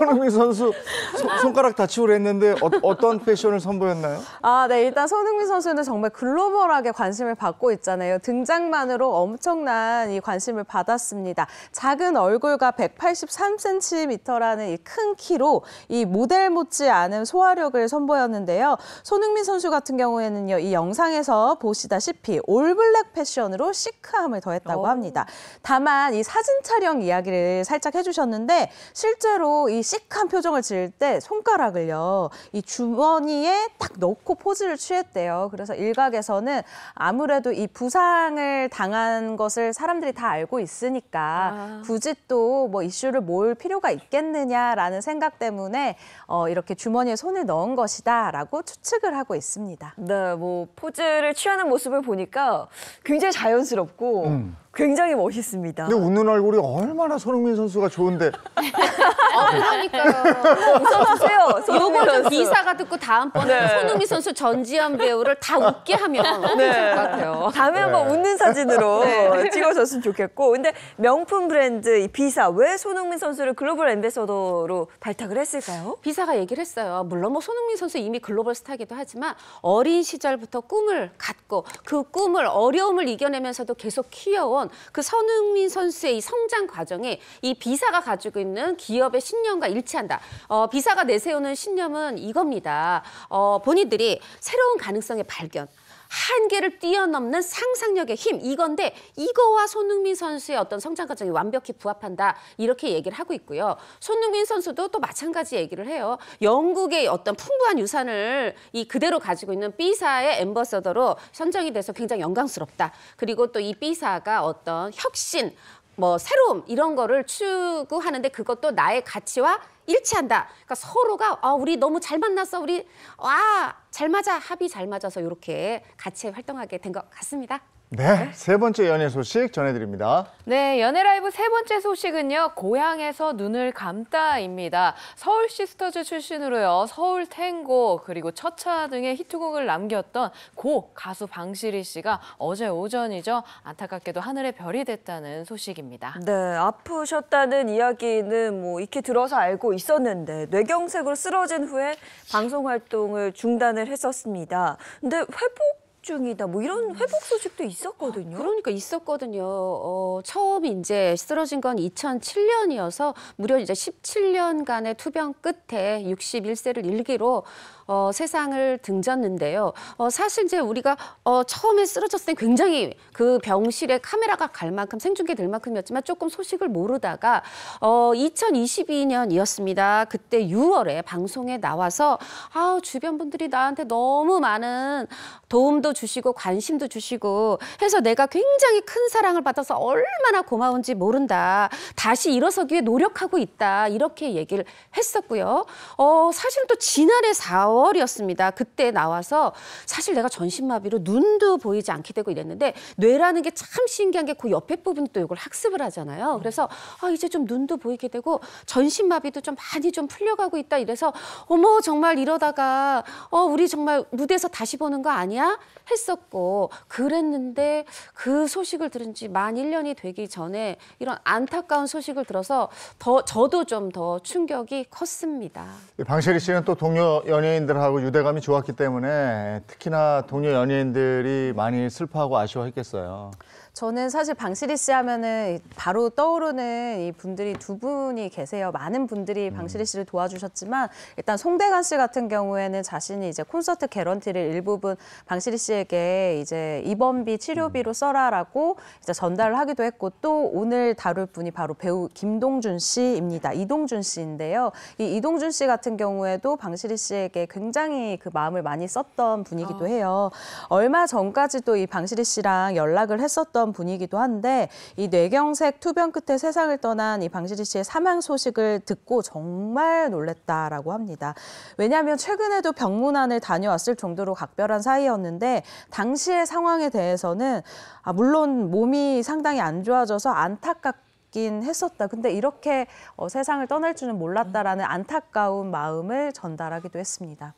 Speaker 1: 손흥민 선수 소, 손가락 다치고 했는데 어, 떤 패션을 선보였나요?
Speaker 5: 아, 네. 일단 손흥민 선수는 정말 글로벌하게 관심을 받고 있잖아요. 등장만으로 엄청난 이 관심을 받았습니다. 작은 얼굴과 183cm라는 이 큰 키로 이 모델 못지 않은 소화력을 선보였는데요. 손흥민 선수 같은 경우에는요. 이 영상에서 보시다시피 올블랙 패션으로 시크함을 더했다고 오. 어. 합니다. 다만 이 사진 촬영 이야기를 살짝 해주셨는데 실제로 이 시크한 표정을 지을 때 손가락을요 이 주머니에 딱 넣고 포즈를 취했대요. 그래서 일각에서는 아무래도 이 부상을 당한 것을 사람들이 다 알고 있으니까 아. 굳이 또 뭐 이슈를 모 필요가 있겠느냐라는 생각 때문에 어, 이렇게 주머니에 손을 넣은 것이다라고 추측을 하고 있습니다. 네, 뭐 포즈를 취하는 모습을
Speaker 2: 보니까 굉장히 자연스럽고. 음.
Speaker 1: 굉장히 멋있습니다. 근데 웃는 얼굴이 얼마나 손흥민 선수가 좋은데. 아, 그러니까요. 웃어주세요. 요거 기사가
Speaker 4: 듣고 다음번에 네. 손흥민 선수 전지현 배우를 다 웃게 하면 네. 좋을 것 같아요. 다음에 한번 네. 웃는 사진으로 네. 찍어줬으면
Speaker 2: 좋겠고. 근데 명품 브랜드 이
Speaker 4: 비사 왜 손흥민 선수를 글로벌 엠베서더로 발탁을 했을까요? 비사가 얘기를 했어요. 물론 뭐 손흥민 선수 이미 글로벌 스타기도 하지만 어린 시절부터 꿈을 갖고 그 꿈을 어려움을 이겨내면서도 계속 키워 건그 선흥민 선수의 이 성장 과정에 이 비사가 가지고 있는 기업의 신념과 일치한다. 어, 비사가 내세우는 신념은 이겁니다. 어, 본인들이 새로운 가능성의 발견, 한계를 뛰어넘는 상상력의 힘 이건데 이거와 손흥민 선수의 어떤 성장 과정이 완벽히 부합한다 이렇게 얘기를 하고 있고요. 손흥민 선수도 또 마찬가지 얘기를 해요. 영국의 어떤 풍부한 유산을 이 그대로 가지고 있는 B사의 앰버서더로 선정이 돼서 굉장히 영광스럽다. 그리고 또 이 B사가 어떤 혁신 뭐 새로움 이런 거를 추구하는데 그것도 나의 가치와 일치한다. 그러니까 서로가 아 우리 너무 잘 만났어. 우리 와잘 아, 맞아. 합이 잘 맞아서 이렇게 같이 활동하게 된 것
Speaker 6: 같습니다.
Speaker 1: 네, 네, 세 번째 연애 소식 전해드립니다.
Speaker 6: 네, 연애 라이브 세 번째 소식은요. 고향에서 눈을 감다입니다. 서울 시스터즈 출신으로요. 서울 탱고 그리고 첫차 등의 히트곡을 남겼던 고 가수 방시리 씨가 어제 오전이죠. 안타깝게도 하늘의 별이 됐다는 소식입니다. 네,
Speaker 2: 아프셨다는 이야기는 뭐 익히 들어서 알고 있었는데 뇌경색으로 쓰러진 후에 방송 활동을 중단을 했었습니다. 근데 회복 중이다 뭐 이런 음. 회복
Speaker 4: 소식도 있었거든요. 그러니까 있었거든요. 어, 처음 이제 쓰러진 건 2007년이어서 무려 이제 17년간의 투병 끝에 61세를 일기로 어, 세상을 등졌는데요. 어, 사실 이제 우리가 어, 처음에 쓰러졌을 때 굉장히 그 병실에 카메라가 갈 만큼 생중계 될 만큼이었지만 조금 소식을 모르다가 어, 2022년이었습니다. 그때 6월에 방송에 나와서 아 주변 분들이 나한테 너무 많은 도움도 주시고 관심도 주시고 해서 내가 굉장히 큰 사랑을 받아서 얼마나 고마운지 모른다. 다시 일어서기 위해 노력하고 있다. 이렇게 얘기를 했었고요. 어, 사실 또 지난해 4월 가을이었습니다. 그때 나와서 사실 내가 전신마비로 눈도 보이지 않게 되고 이랬는데 뇌라는 게 참 신기한 게 그 옆에 부분도 이걸 학습을 하잖아요. 그래서 아, 이제 좀 눈도 보이게 되고 전신마비도 좀 많이 좀 풀려가고 있다 이래서 어머 정말 이러다가 어 우리 정말 무대에서 다시 보는 거 아니야? 했었고 그랬는데 그 소식을 들은 지 만 일년이 되기 전에 이런 안타까운 소식을 들어서 더 저도 좀 더 충격이 컸습니다.
Speaker 1: 예, 방셰리 씨는 또 동료 연예인 연예인들하고 유대감이 좋았기 때문에 특히나 동료 연예인들이 많이 슬퍼하고 아쉬워했겠어요.
Speaker 5: 저는 사실 방시리 씨 하면은 바로 떠오르는 이 분들이 두 분이 계세요. 많은 분들이 방시리 음. 씨를 도와주셨지만 일단 송대관 씨 같은 경우에는 자신이 이제 콘서트 개런티를 일부분 방시리 씨에게 이제 입원비 치료비로 음. 써라라고 이제 전달을 하기도 했고 또 오늘 다룰 분이 바로 배우 김동준 씨입니다. 이동준 씨인데요. 이 이동준 씨 같은 경우에도 방시리 씨에게 굉장히 그 마음을 많이 썼던 분이기도 아. 해요. 얼마 전까지도 이 방시리 씨랑 연락을 했었던 있었던 분이기도 한데 이 뇌경색 투병 끝에 세상을 떠난 이 방시리 씨의 사망 소식을 듣고 정말 놀랬다라고 합니다. 왜냐하면 최근에도 병문안을 다녀왔을 정도로 각별한 사이였는데 당시의 상황에 대해서는 아, 물론 몸이 상당히 안 좋아져서 안타깝 긴 했었다. 근데 이렇게 어, 세상을 떠날 줄은 몰랐다라는 안타까운 마음을 전달하기도 했습니다.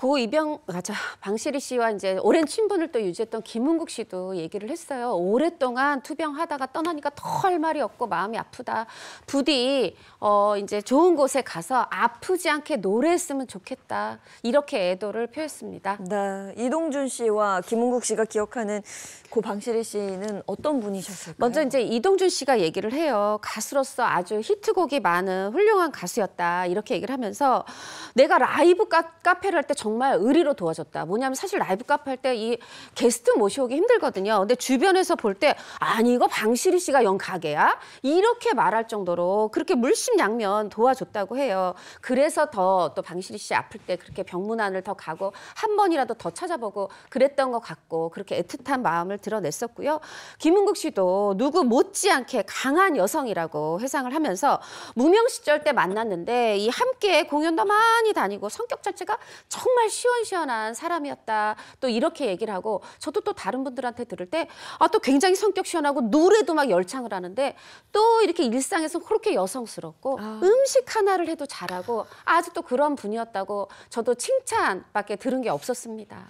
Speaker 5: 고 그 이병 맞아 방실희 씨와 이제
Speaker 4: 오랜 친분을 또 유지했던 김은국 씨도 얘기를 했어요. 오랫동안 투병하다가 떠나니까 더할 말이 없고 마음이 아프다. 부디 어 이제 좋은 곳에 가서 아프지 않게 노래했으면 좋겠다. 이렇게 애도를 표했습니다. 네, 이동준 씨와 김은국 씨가
Speaker 2: 기억하는 고 방실희 씨는 어떤 분이셨을까요?
Speaker 4: 먼저 이제 이동준 씨가 얘기를 해요. 가수로서 아주 히트곡이 많은 훌륭한 가수였다. 이렇게 얘기를 하면서 내가 라이브 카, 페를 할때정 정말 의리로 도와줬다. 뭐냐면 사실 라이브 카페 할 때 이 게스트 모셔오기 힘들거든요. 근데 주변에서 볼 때 아니 이거 방실이 씨가 연 가게야? 이렇게 말할 정도로 그렇게 물심양면 도와줬다고 해요. 그래서 더 또 방실이 씨 아플 때 그렇게 병문안을 더 가고 한 번이라도 더 찾아보고 그랬던 것 같고 그렇게 애틋한 마음을 드러냈었고요. 김은국 씨도 누구 못지않게 강한 여성이라고 회상을 하면서 무명 시절 때 만났는데 이 함께 공연도 많이 다니고 성격 자체가 정말 정말 시원시원한 사람이었다. 또 이렇게 얘기를 하고 저도 또 다른 분들한테 들을 때아 또 굉장히 성격 시원하고 노래도 막 열창을 하는데 또 이렇게 일상에서 그렇게 여성스럽고 아. 음식 하나를 해도 잘하고 아주 또 그런 분이었다고 저도 칭찬밖에 들은 게 없었습니다.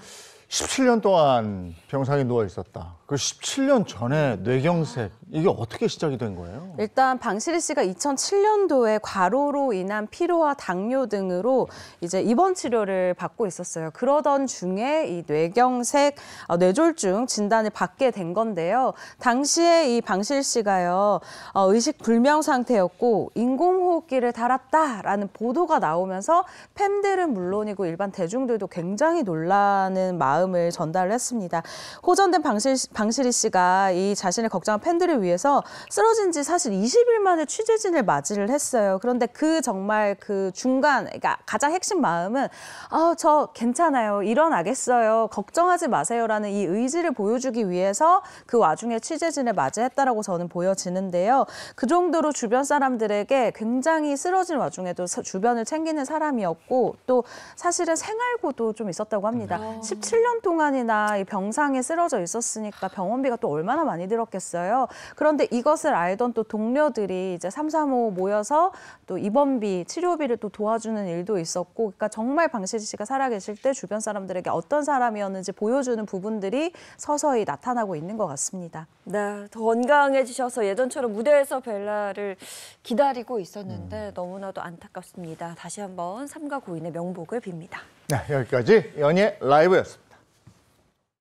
Speaker 1: 17년 동안 병상에 누워 있었다. 그 17년 전에 뇌경색 이게 어떻게 시작이 된 거예요?
Speaker 5: 일단 방실희 씨가 2007년도에 과로로 인한 피로와 당뇨 등으로 이제 입원 치료를 받고 있었어요. 그러던 중에 이 뇌경색 어, 뇌졸중 진단을 받게 된 건데요. 당시에 이 방실 씨가요 어, 의식 불명 상태였고 인공호흡기를 달았다라는 보도가 나오면서 팬들은 물론이고 일반 대중들도 굉장히 놀라는 마음. 마음을 전달했습니다. 호전된 방실, 방실희 씨가 이 자신의 걱정한 팬들을 위해서 쓰러진 지 사실 20일 만에 취재진을 맞이를 했어요. 그런데 그 정말 그 중간, 그러니까 가장 핵심 마음은 아, 저 괜찮아요. 일어나겠어요. 걱정하지 마세요라는 이 의지를 보여주기 위해서 그 와중에 취재진을 맞이했다라고 저는 보여지는데요. 그 정도로 주변 사람들에게 굉장히 쓰러진 와중에도 주변을 챙기는 사람이었고 또 사실은 생활고도 좀 있었다고 합니다. 17년 음. 1년 동안이나 이 병상에 쓰러져 있었으니까 병원비가 또 얼마나 많이 들었겠어요. 그런데 이것을 알던 또 동료들이 이제 삼삼오오 모여서 또 입원비, 치료비를 또 도와주는 일도 있었고 그러니까 정말 방실지 씨가 살아계실 때 주변 사람들에게 어떤 사람이었는지 보여주는 부분들이 서서히 나타나고 있는 것 같습니다.
Speaker 2: 네, 더 건강해지셔서 예전처럼 무대에서 벨라를 기다리고 있었는데 음. 너무나도 안타깝습니다. 다시 한번 삼가 고인의 명복을 빕니다.
Speaker 1: 네, 여기까지 연예 라이브였습니다.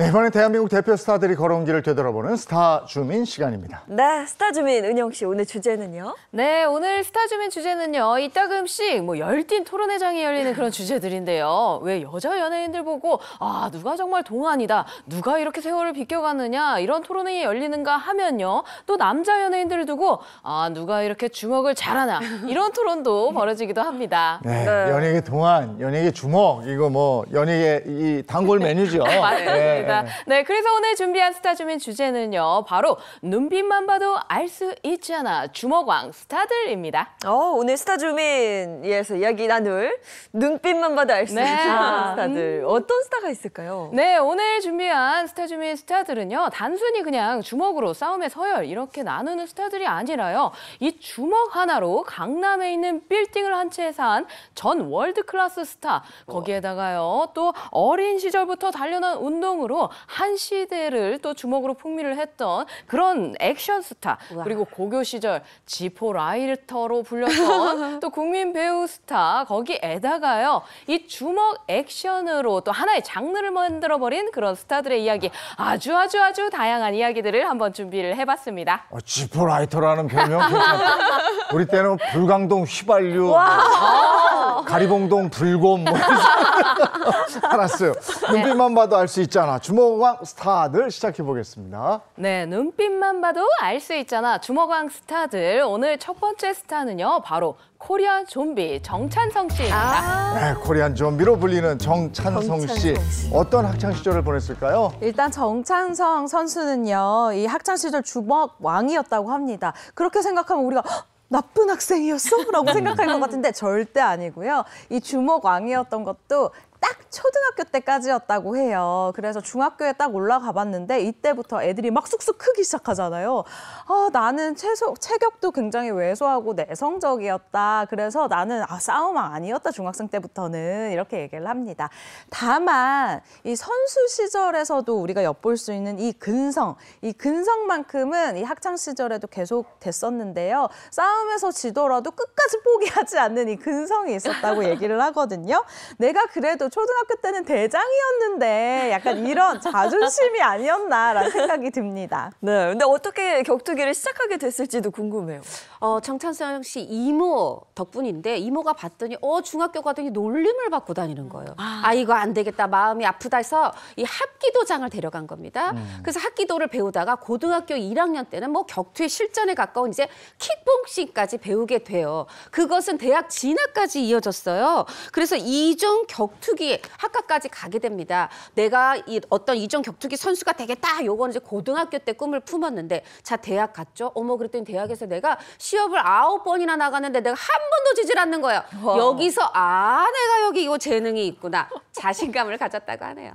Speaker 1: 네, 이번에 대한민국 대표 스타들이 걸어온 길을 되돌아보는 스타 주민 시간입니다.
Speaker 2: 네, 스타
Speaker 6: 주민 은영 씨 오늘 주제는요? 네, 오늘 스타 주민 주제는요. 이따금씩 뭐 열띤 토론회장이 열리는 그런 주제들인데요. 왜 여자 연예인들 보고 아 누가 정말 동안이다, 누가 이렇게 세월을 비껴가느냐 이런 토론회에 열리는가 하면요. 또 남자 연예인들을 두고 아 누가 이렇게 주먹을 잘하나 이런 토론도 벌어지기도 합니다. 네, 네. 연예계
Speaker 1: 동안, 연예계 주먹 이거 뭐 연예계 이 단골 메뉴죠. 맞습니 네. 그습니다 네.
Speaker 6: 네, 그래서 오늘 준비한 스타 주민 주제는요. 바로 눈빛만 봐도 알 수 있잖아. 주먹왕 스타들입니다. 어, 오늘 스타 주민에서 이야기 나눌 눈빛만 봐도 알수 네. 있잖아 아, 스타들. 음. 어떤 스타가 있을까요? 네, 오늘 준비한 스타 주민 스타들은요. 단순히 그냥 주먹으로 싸움의 서열 이렇게 나누는 스타들이 아니라요. 이 주먹 하나로 강남에 있는 빌딩을 한 채 산 전 월드클래스 스타 거기에다가요. 또 어린 시절부터 단련한 운동으로 한 시대를 또 주먹으로 풍미를 했던 그런 액션 스타 우와. 그리고 고교 시절 지포 라이터로 불렸던 또 국민 배우 스타 거기에다가요 이 주먹 액션으로 또 하나의 장르를 만들어버린 그런 스타들의 이야기 아주 아주 아주 다양한 이야기들을 한번 준비를 해봤습니다.
Speaker 1: 어, 지포 라이터라는 별명 우리 때는 불광동 휘발유
Speaker 6: 뭐,
Speaker 1: 가리봉동 불곰 뭐 알았어요. 눈빛만 봐도 알 수 있잖아. 주먹왕 스타들 시작해 보겠습니다.
Speaker 6: 네, 눈빛만 봐도 알 수 있잖아. 주먹왕 스타들. 오늘 첫 번째 스타는요. 바로 코리안 좀비 정찬성
Speaker 5: 씨입니다.
Speaker 1: 아 네, 코리안 좀비로 불리는 정찬성, 정찬성 씨. 씨. 어떤 학창 시절을 보냈을까요?
Speaker 5: 일단 정찬성 선수는요. 이 학창 시절 주먹왕이었다고 합니다. 그렇게 생각하면 우리가 나쁜 학생이었어? 라고 생각할 것 같은데 절대 아니고요. 이 주먹왕이었던 것도 딱 초등학교 때까지였다고 해요. 그래서 중학교에 딱 올라가 봤는데 이때부터 애들이 막 쑥쑥 크기 시작하잖아요. 아, 나는 최소, 체격도 굉장히 왜소하고 내성적이었다. 그래서 나는 아, 싸움왕 아니었다. 중학생 때부터는 이렇게 얘기를 합니다. 다만 이 선수 시절에서도 우리가 엿볼 수 있는 이 근성, 이 근성만큼은 이 학창 시절에도 계속 됐었는데요. 싸움에서 지더라도 끝까지 포기하지 않는 이 근성이 있었다고 얘기를 하거든요. 내가 그래도 초등학교 때는 대장이었는데 약간 이런 자존심이 아니었나라는 생각이 듭니다.
Speaker 2: 네, 근데 어떻게 격투기를 시작하게
Speaker 4: 됐을지도 궁금해요. 어, 정찬성 씨 이모 덕분인데 이모가 봤더니 어 중학교 가더니 놀림을 받고 다니는 거예요. 아, 아 이거 안 되겠다 마음이 아프다 해서 이 합기도장을 데려간 겁니다. 음. 그래서 합기도를 배우다가 고등학교 1학년 때는 뭐 격투의 실전에 가까운 이제 킥봉싱까지 배우게 돼요. 그것은 대학 진학까지 이어졌어요. 그래서 이종 격투기 격투기 학과까지 가게 됩니다. 내가 이 어떤 이전 격투기 선수가 되겠다. 요건 이제 고등학교 때 꿈을 품었는데 자 대학 갔죠. 어머 그랬더니 대학에서 내가 시험을 아홉 번이나 나갔는데 내가 한 번도 지질 않는 거예요. 와. 여기서 아 내가 여기 이거 재능이 있구나 자신감을 가졌다고 하네요.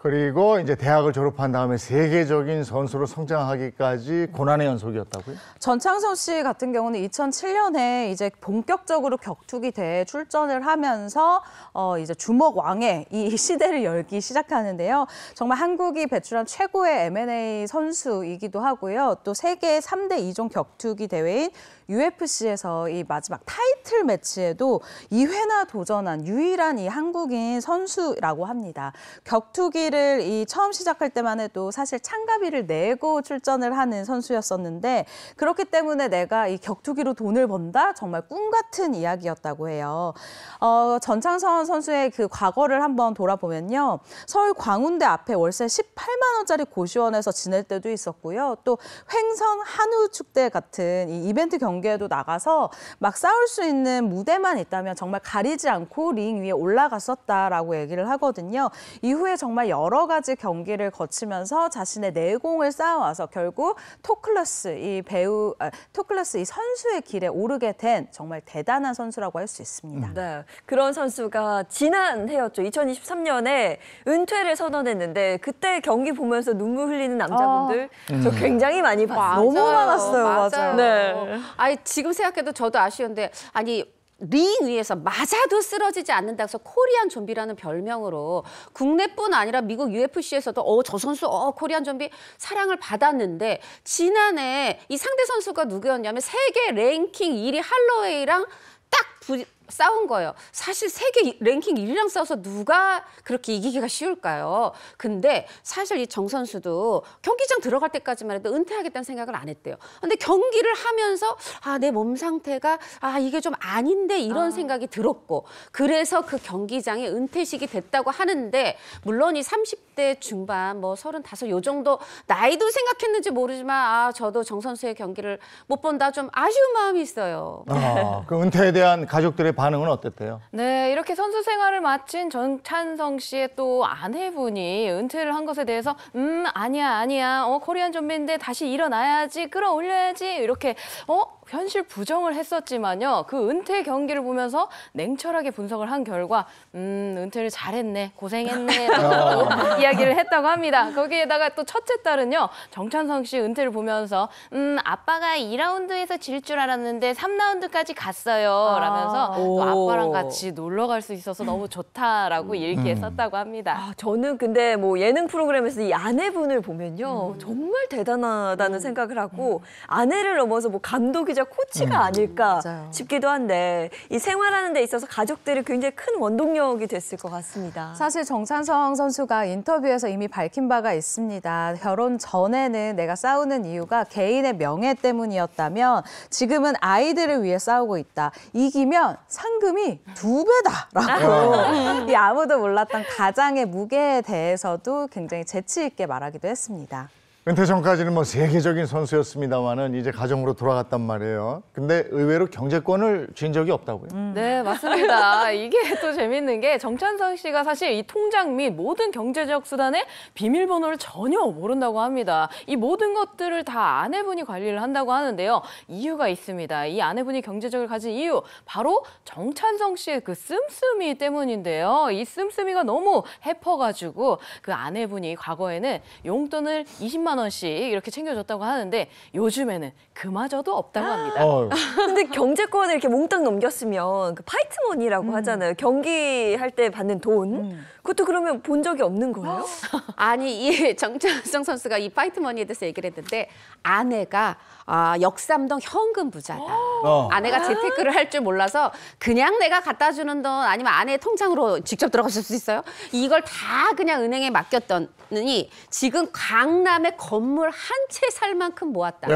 Speaker 1: 그리고 이제 대학을 졸업한 다음에 세계적인 선수로 성장하기까지 고난의 연속이었다고요?
Speaker 5: 전창선 씨 같은 경우는 2007년에 이제 본격적으로 격투기 대회 에 출전을 하면서 어 이제 주먹 왕의 이 시대를 열기 시작하는데요. 정말 한국이 배출한 최고의 M&A 선수이기도 하고요. 또 세계 3대 2종 격투기 대회인 UFC에서 이 마지막 타이틀 매치에도 2회나 도전한 유일한 이 한국인 선수라고 합니다. 격투기를 이 처음 시작할 때만 해도 사실 참가비를 내고 출전을 하는 선수였었는데 그렇기 때문에 내가 이 격투기로 돈을 번다 정말 꿈 같은 이야기였다고 해요. 어, 전창선 선수의 그 과거를 한번 돌아보면요. 서울 광운대 앞에 월세 18만 원짜리 고시원에서 지낼 때도 있었고요. 또 횡성 한우 축대 같은 이 이벤트 경 경기에도 나가서 막 싸울 수 있는 무대만 있다면 정말 가리지 않고 링 위에 올라갔었다라고 얘기를 하거든요. 이후에 정말 여러 가지 경기를 거치면서 자신의 내공을 쌓아와서 결국 토클러스 이 배우 아, 토클러스 이 선수의 길에 오르게 된 정말 대단한 선수라고 할 수 있습니다. 네,
Speaker 2: 그런 선수가 지난해였죠. 2023년에 은퇴를 선언했는데 그때
Speaker 4: 경기 보면서 눈물 흘리는 남자분들 아, 저 굉장히 많이 음. 봤어요. 너무 많았어요. 맞아요. 맞아요. 네. 아 아니 지금 생각해도 저도 아쉬운데 아니 링 위에서 맞아도 쓰러지지 않는다 해서 코리안 좀비라는 별명으로 국내뿐 아니라 미국 UFC에서도 어 저 선수 어 코리안 좀비 사랑을 받았는데 지난해 이 상대 선수가 누구였냐면 세계 랭킹 1위 할로웨이랑 딱 부, 싸운 거예요. 사실 세계 랭킹 1위랑 싸워서 누가 그렇게 이기기가 쉬울까요? 근데 사실 이 정 선수도 경기장 들어갈 때까지만 해도 은퇴하겠다는 생각을 안 했대요. 근데 경기를 하면서 아, 내 몸 상태가 아, 이게 좀 아닌데 이런 아. 생각이 들었고 그래서 그 경기장에 은퇴식이 됐다고 하는데 물론 이 30대 중반 뭐 35, 요 정도 나이도 생각했는지 모르지만 아, 저도 정 선수의 경기를
Speaker 6: 못 본다 좀 아쉬운 마음이 있어요. 아,
Speaker 1: 그 은퇴에 대한 가족들의 반응은 어땠대요?
Speaker 6: 네, 이렇게 선수 생활을 마친 전찬성 씨의 또 아내분이 은퇴를 한 것에 대해서 음, 아니야, 아니야. 어, 코리안 좀비인데 다시 일어나야지, 끌어올려야지. 이렇게 어, 현실 부정을 했었지만요. 그 은퇴 경기를 보면서 냉철하게 분석을 한 결과 음, 은퇴를 잘했네, 고생했네 라고 아. 이야기를 했다고 합니다. 거기에다가 또 첫째 딸은요. 정찬성 씨 은퇴를 보면서 음, 아빠가 2라운드에서 질 줄 알았는데 3라운드까지 갔어요. 아. 라면서 아, 또 아빠랑 같이 놀러 갈 수 있어서 너무 좋다라고 일기에 음. 썼다고 음. 합니다. 아, 저는 근데 뭐 예능 프로그램에서
Speaker 2: 이 아내분을 보면요. 음. 정말 대단하다는 음. 생각을 하고 아내를 넘어서 뭐 감독이 대표적 코치가 음. 아닐까 맞아요. 싶기도 한데 이 생활하는 데 있어서 가족들이 굉장히 큰 원동력이 됐을 것 같습니다. 사실
Speaker 5: 정찬성 선수가 인터뷰에서 이미 밝힌 바가 있습니다. 결혼 전에는 내가 싸우는 이유가 개인의 명예 때문이었다면 지금은 아이들을 위해 싸우고 있다. 이기면 상금이 두 배다라고 아. 이 아무도 몰랐던 가장의 무게에 대해서도 굉장히 재치 있게 말하기도 했습니다.
Speaker 1: 은퇴 전까지는 뭐 세계적인 선수였습니다만은 이제 가정으로 돌아갔단 말이에요. 근데 의외로 경제권을 쥔 적이 없다고요? 음.
Speaker 5: 네, 맞습니다.
Speaker 6: 이게 또 재밌는 게 정찬성 씨가 사실 이 통장 및 모든 경제적 수단의 비밀번호를 전혀 모른다고 합니다. 이 모든 것들을 다 아내분이 관리를 한다고 하는데요. 이유가 있습니다. 이 아내분이 경제적을 가진 이유 바로 정찬성 씨의 그 씀씀이 때문인데요. 이 씀씀이가 너무 해퍼가지고 그 아내분이 과거에는 용돈을 20만 5만 원씩 이렇게 챙겨줬다고 하는데 요즘에는 그마저도 없다고
Speaker 3: 합니다.
Speaker 6: 근데 경제권을 이렇게 몽땅 넘겼으면 그 파이트머니라고 음.
Speaker 2: 하잖아요.
Speaker 4: 경기할 때 받는 돈. 음. 그것도 그러면 본 적이 없는 거예요? 아니, 이 정찬성 선수가 이 파이트머니에 대해서 얘기를 했는데 아내가 아, 역삼동 현금 부자다. 어. 아내가 재테크를 할 줄 몰라서 그냥 내가 갖다 주는 돈 아니면 아내의 통장으로 직접 들어가실 수 있어요? 이걸 다 그냥 은행에 맡겼더니 지금 강남에 건물 한 채 살 만큼 모았다.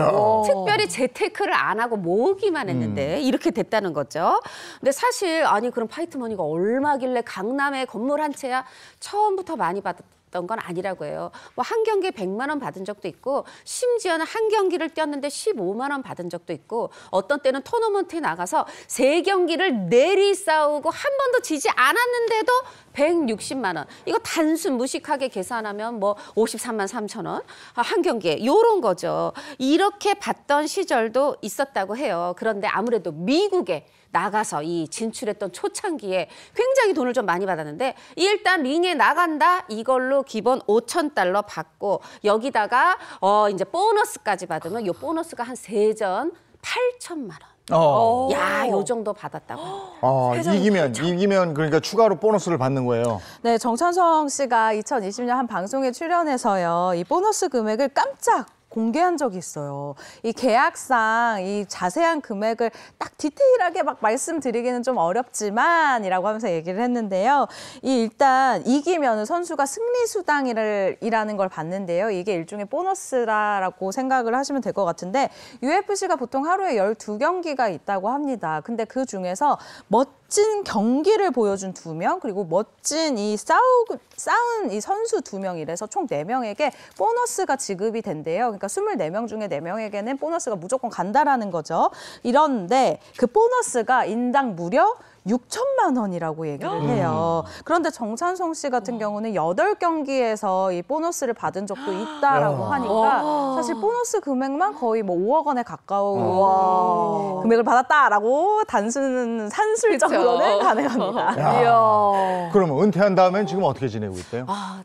Speaker 4: 특별 특별히 재테크를 안 하고 모으기만 음. 했는데 음. 이렇게 됐다는 거죠. 근데 사실 아니 그럼 파이트머니가 얼마길래 강남에 건물 한 채야 처음부터 많이 받았 받았던 건 아니라고 해요. 뭐 한 경기에 100만 원 받은 적도 있고 심지어는 한 경기를 뛰었는데 15만 원 받은 적도 있고 어떤 때는 토너먼트에 나가서 세 경기를 내리 싸우고 한 번도 지지 않았는데도 160만 원. 이거 단순 무식하게 계산하면 뭐 53만 3천 원한 아, 경기에 요런 거죠. 이렇게 받던 시절도 있었다고 해요. 그런데 아무래도 미국에 나가서 이 진출했던 초창기에 굉장히 돈을 좀 많이 받았는데 일단 링에 나간다 이걸로 기본 5천 달러 받고 여기다가 어 이제 보너스까지 받으면 요 보너스가 한세전
Speaker 5: 8천만 원. 어. 야, 요 정도 받았다고.
Speaker 1: 어, 이기면 참... 이기면 그러니까 추가로 보너스를 받는 거예요.
Speaker 5: 네, 정찬성 씨가 2020년 한 방송에 출연해서요. 이 보너스 금액을 깜짝 공개한 적이 있어요. 이 계약상 이 자세한 금액을 딱 디테일하게 막 말씀드리기는 좀 어렵지만이라고 하면서 얘기를 했는데요. 이 일단 이기면 선수가 승리 수당이라는 걸 받는데요. 이게 일종의 보너스라고 생각을 하시면 될 것 같은데 UFC가 보통 하루에 12경기가 있다고 합니다. 근데 그 중에서 멋 멋진 경기를 보여준 두 명, 그리고 멋진 이 싸우, 싸운 이 선수 두 명이라서 총 네명에게 보너스가 지급이 된대요. 그러니까 스물네 명 중에 네명에게는 보너스가 무조건 간다라는 거죠. 이런데 그 보너스가 인당 무려 6천만 원이라고 얘기를 음. 해요. 그런데 정찬성 씨 같은 경우는 여덟 경기에서 이 보너스를 받은 적도 있다라고 하니까 사실 보너스 금액만 거의 뭐 5억 원에 가까운 금액을 받았다라고 단순 산술적으로는 가능합니다. 야.
Speaker 1: 그러면 은퇴한 다음엔 지금 어떻게 지내고 있대요 아,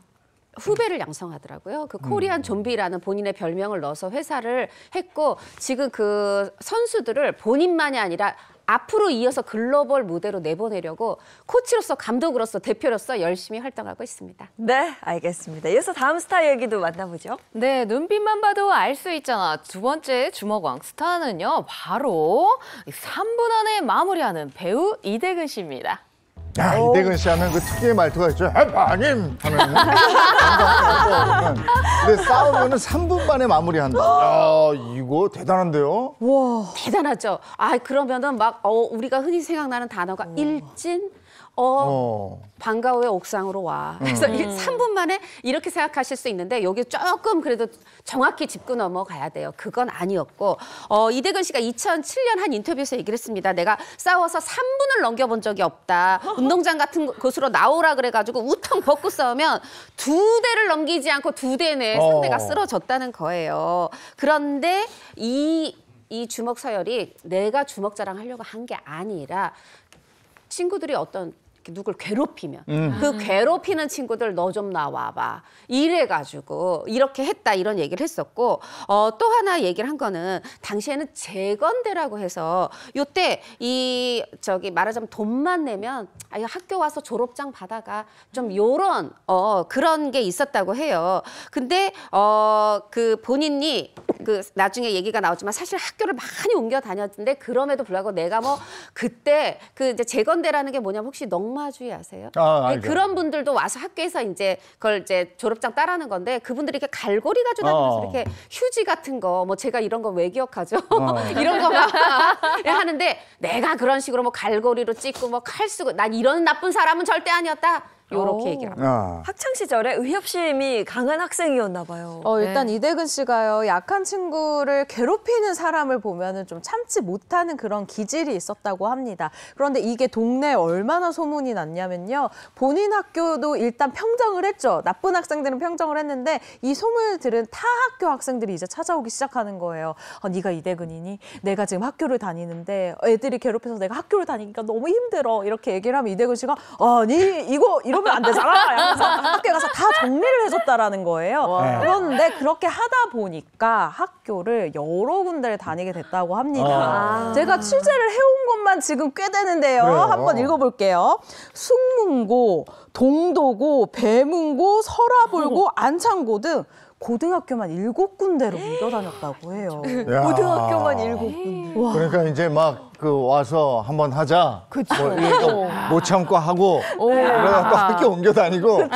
Speaker 5: 후배를
Speaker 4: 양성하더라고요. 그 코리안 음. 좀비라는 본인의 별명을 넣어서 회사를 했고 지금 그 선수들을 본인만이 아니라 앞으로 이어서 글로벌 무대로 내보내려고 코치로서 감독으로서 대표로서 열심히 활동하고 있습니다. 네, 알겠습니다. 이어서 다음 스타
Speaker 6: 얘기도 만나보죠. 네, 눈빛만 봐도 알 수 있잖아. 두 번째 주먹왕 스타는요, 바로 3분 안에 마무리하는 배우 이대근 씨입니다.
Speaker 1: 야, 어. 이대근 씨 하면 그 특유의 말투가 있죠. 아, 아님 하는. 근데 싸우면은 3분 만에 마무리한다. 아, 이거 대단한데요?
Speaker 4: 와. 대단하죠. 아, 그러면은 막, 어, 우리가 흔히 생각나는 단어가 어. 일진,
Speaker 1: 어,
Speaker 4: 방가후의 어. 옥상으로 와. 음. 그래서 음. 3분 만에 이렇게 생각하실 수 있는데 여기 조금 그래도 정확히 짚고 넘어가야 돼요. 그건 아니었고 어, 이대근 씨가 2007년 한 인터뷰에서 얘기를 했습니다. 내가 싸워서 3분을 넘겨본 적이 없다. 운동장 같은 곳으로 나오라 그래가지고 우통 벗고 싸우면 두 대를 넘기지 않고 두 대내 어. 상대가 쓰러졌다는 거예요. 그런데 이 이 주먹 서열이 내가 주먹 자랑하려고 한 게 아니라 친구들이 어떤 누굴 괴롭히면 음. 그 아. 괴롭히는 친구들 너 좀 나와봐 이래가지고 이렇게 했다 이런 얘기를 했었고 어, 또 하나 얘기를 한 거는 당시에는 재건대라고 해서 요때 이 저기 말하자면 돈만 내면 아 학교 와서 졸업장 받아가 좀 요런 어 그런 게 있었다고 해요 근데 어 그 본인이 그 나중에 얘기가 나오지만 사실 학교를 많이 옮겨 다녔는데 그럼에도 불구하고 내가 뭐 그때 그 이제 재건대라는 게 뭐냐면 혹시 넉마 로마주의 아세요? 아, 네, 그런 분들도 와서 학교에서 이제 그걸 이제 졸업장 따라는 건데 그분들이 이렇게 갈고리 가지고 다니면서 어. 이렇게 휴지 같은 거 뭐 제가 이런 거 왜 기억하죠? 어. 이런 거막 네, 하는데 내가 그런 식으로 뭐 갈고리로 찍고 뭐칼 쓰고 난 이런 나쁜
Speaker 5: 사람은 절대 아니었다. 이렇게 얘기를 합니다. 아. 학창 시절에 의협심이
Speaker 4: 강한
Speaker 2: 학생이었나
Speaker 5: 봐요. 어, 네. 일단 네. 이대근 씨가요 약한 친구를 괴롭히는 사람을 보면은 좀 참지 못하는 그런 기질이 있었다고 합니다. 그런데 이게 동네에 얼마나 소문이 났냐면요 본인 학교도 일단 평정을 했죠. 나쁜 학생들은 평정을 했는데 이 소문을 들은 타 학교 학생들이 이제 찾아오기 시작하는 거예요. 어, 네가 이대근이니? 내가 지금 학교를 다니는데 애들이 괴롭혀서 내가 학교를 다니니까 너무 힘들어 이렇게 얘기를 하면 이대근 씨가 아니 이거 이렇게 이러면 안 되잖아. 이러면서 학교에 가서 다 정리를 해줬다라는 거예요. 네. 그런데 그렇게 하다 보니까 학교를 여러 군데를 다니게 됐다고 합니다. 아. 제가 취재를 해온 것만 지금 꽤 되는데요. 그래요. 한번 읽어볼게요. 숭문고, 동도고, 배문고, 설화불고 안창고 등 고등학교만 일곱 군데로 옮겨 다녔다고 해요. 고등학교만 일곱
Speaker 1: 군데. 그러니까 이제 막그 와서 한번 하자. 그쵸. 뭐 이러니까 못 참고 하고 그러다 또 학교 옮겨 다니고 막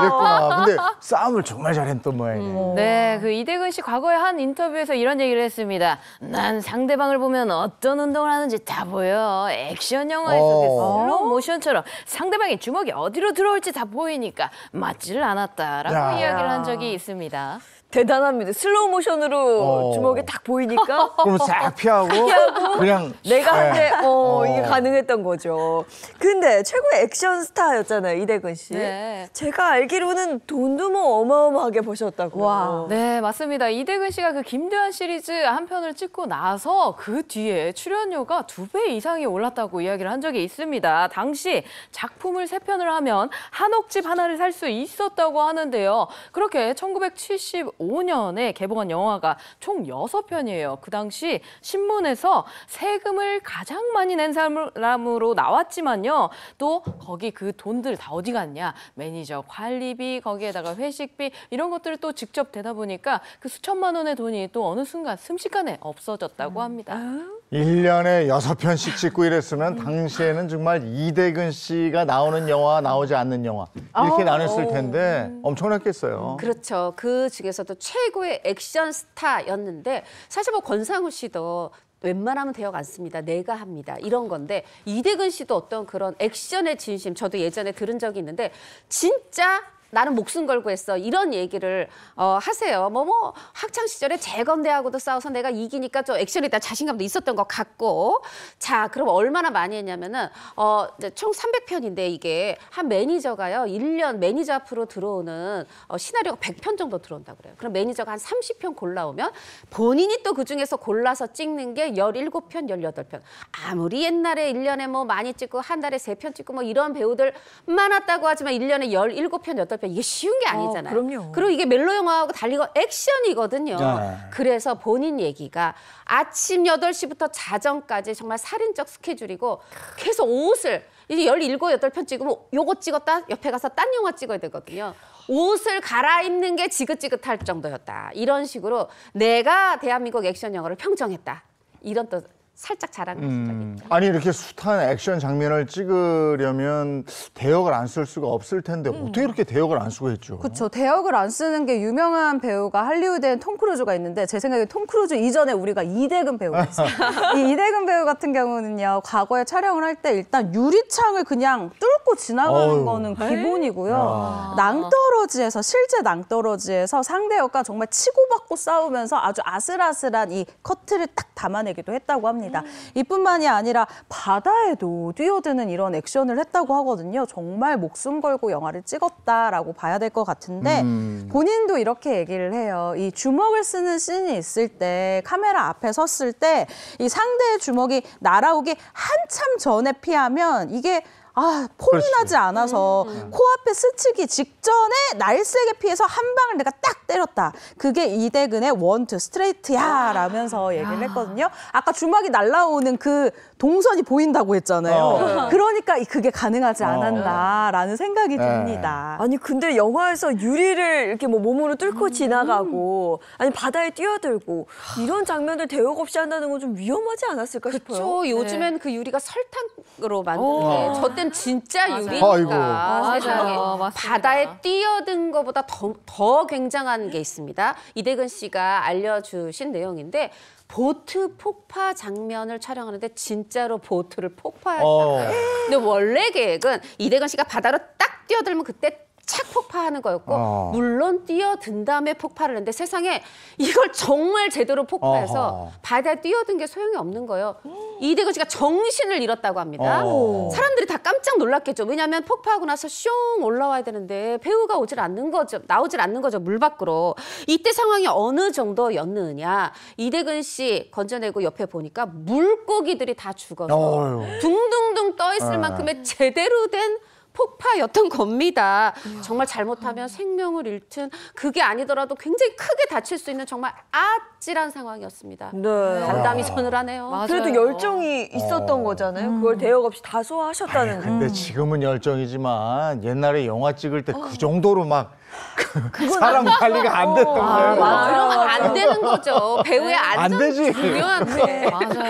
Speaker 1: 이랬구나. 근데 싸움을 정말 잘했던 모양이에요. 음. 네,
Speaker 6: 그 이대근 씨 과거에 한 인터뷰에서 이런 얘기를 했습니다. 난 상대방을 보면 어떤 운동을 하는지 다 보여. 액션 영화에서 어. 그 슬로우 모션처럼 상대방의 주먹이 어디로 들어올지 다 보이니까 맞지를 않았다라고 야. 이야기를 한 적이 있습니다. 대단합니다. 슬로우
Speaker 2: 모션으로 어. 주먹이
Speaker 6: 딱 보이니까 그럼 싹
Speaker 2: 피하고, 피하고 그냥 내가 예. 한데 어, 어. 이게 가능했던 거죠. 근데 최고의 액션 스타였잖아요 이대근 씨. 네. 제가 알기로는 돈도 뭐 어마어마하게
Speaker 6: 버셨다고. 와. 네 맞습니다. 이대근 씨가 그 김대환 시리즈 한 편을 찍고 나서 그 뒤에 출연료가 두 배 이상이 올랐다고 이야기를 한 적이 있습니다. 당시 작품을 세 편을 하면 한옥집 하나를 살 수 있었다고 하는데요. 그렇게 1970 1995년에 개봉한 영화가 총 6편이에요. 그 당시 신문에서 세금을 가장 많이 낸 사람으로 나왔지만요. 또 거기 그 돈들 다 어디 갔냐. 매니저 관리비, 거기에다가 회식비 이런 것들을 또 직접 대다 보니까 그 수천만 원의 돈이 또 어느 순간 순식간에 없어졌다고 음. 합니다. 음.
Speaker 1: 1년에 6편씩 찍고 이랬으면 당시에는 정말 이대근 씨가 나오는 영화, 나오지 않는 영화 이렇게 아, 나눴을 텐데 엄청났겠어요.
Speaker 4: 그렇죠. 그 중에서도 최고의 액션 스타였는데 사실 뭐 권상우 씨도 웬만하면 대역 안 씁니다. 내가 합니다. 이런 건데 이대근 씨도 어떤 그런 액션의 진심 저도 예전에 들은 적이 있는데 진짜 나는 목숨 걸고 했어. 이런 얘기를 어, 하세요. 뭐뭐 뭐 학창 시절에 재건대하고도 싸워서 내가 이기니까 좀액션이 있다 자신감도 있었던 것 같고. 자, 그럼 얼마나 많이 했냐면은 어, 총 300편인데 이게 한 매니저가요. 1년 매니저 앞으로 들어오는 어, 시나리오가 100편 정도 들어온다 그래요. 그럼 매니저가 한 30편 골라오면 본인이 또 그 중에서 골라서 찍는 게 17편, 18편. 아무리 옛날에 일년에뭐 많이 찍고 한 달에 세 편 찍고 뭐 이런 배우들 많았다고 하지만 일년에 17편, 8편 사로 이게 쉬운 게 어, 아니잖아요. 어, 그럼요. 그리고 이게 멜로 영화하고 달리고 액션이거든요. 네. 그래서 본인 얘기가 아침 8 시부터 자정까지 정말 살인적 스케줄이고 계속 옷을 이제 17, 곱여편 찍으면 요거 찍었다 옆에 가서 딴 영화 찍어야 되거든요. 옷을 갈아입는 게 지긋지긋할 정도였다. 이런 식으로 내가 대한민국 액션 영화를 평정했다.
Speaker 6: 이런 또 살짝 자라는 음.
Speaker 1: 적이 있죠. 아니 이렇게 숱한 액션 장면을 찍으려면 대역을 안 쓸 수가 없을 텐데 음. 어떻게 이렇게 대역을 안 쓰고 했죠?
Speaker 5: 그렇죠. 대역을 안 쓰는 게 유명한 배우가 할리우드엔 톰 크루즈가 있는데 제 생각에 톰 크루즈 이전에 우리가 이대근 배우였어요이 이대근 배우 같은 경우는요. 과거에 촬영을 할 때 일단 유리창을 그냥 뚫고 지나가는 어휴. 거는 기본이고요. 낭떠러지에서 실제 낭떠러지에서 상대역과 정말 치고받고 싸우면서 아주 아슬아슬한 이 커트를 딱 담아내기도 했다고 합니다. 했습니다. 이뿐만이 아니라 바다에도 뛰어드는 이런 액션을 했다고 하거든요. 정말 목숨 걸고 영화를 찍었다라고 봐야 될 것 같은데 음. 본인도 이렇게 얘기를 해요. 이 주먹을 쓰는 씬이 있을 때 카메라 앞에 섰을 때 이 상대의 주먹이 날아오기 한참 전에 피하면 이게 아 폼이 나지 않아서 음. 음. 코앞에 스치기 직전에 날쌔게 피해서 한 방을 내가 딱 때렸다. 그게 이대근의 원투 스트레이트야 라면서 아. 얘기를 했거든요. 아까 주막이 날라오는 그 동선이 보인다고 했잖아요. 어. 그러니까 그게 가능하지 어. 않았나라는 생각이 네. 듭니다. 아니 근데 영화에서 유리를 이렇게 뭐 몸으로
Speaker 2: 뚫고 음. 지나가고 아니 바다에 뛰어들고 이런 장면들 대역 없이 한다는 건 좀
Speaker 4: 위험하지 않았을까 그쵸? 싶어요. 그렇죠. 요즘엔 네. 그 유리가 설탕으로 만드는 어. 게 저땐 진짜 유리니까 아, 세상에 아 바다에 뛰어든 것보다 더, 더 굉장한 게 있습니다. 이대근 씨가 알려주신 내용인데 보트 폭파 장면을 촬영하는데 진짜로 보트를 폭파했다. 어. 근데 원래 계획은 이대근 씨가 바다로 딱 뛰어들면 그때 착 폭파하는 거였고 어. 물론 뛰어든 다음에 폭발을 했는데 세상에 이걸 정말 제대로 폭파해서 어 바다에 뛰어든 게 소용이 없는 거예요. 이대근 씨가 정신을 잃었다고 합니다. 어. 사람들이 다 깜짝 놀랐겠죠. 왜냐하면 폭파하고 나서 슝 올라와야 되는데 배우가 오질 않는 거죠. 나오질 않는 거죠. 물 밖으로. 이때 상황이 어느 정도였느냐. 이대근 씨 건져내고 옆에 보니까 물고기들이 다 죽어서 둥둥둥 떠 있을 네. 만큼의 제대로 된 폭파였던 겁니다. 음. 정말 잘못하면 음. 생명을 잃든 그게 아니더라도 굉장히 크게 다칠 수 있는 정말 아찔한 상황이었습니다. 네. 담이 아. 서늘하네요. 맞아요.
Speaker 2: 그래도 열정이 있었던 어. 거잖아요. 음. 그걸 대역 없이 다 소화하셨다는 아니, 근데
Speaker 1: 지금은 열정이지만 옛날에 영화 찍을 때그 어. 정도로 막 사람 관리가 안 됐던 아, 거예요. 아, 그러면 안 되는 거죠. 배우의 안전 안지 중요한데.
Speaker 2: 맞아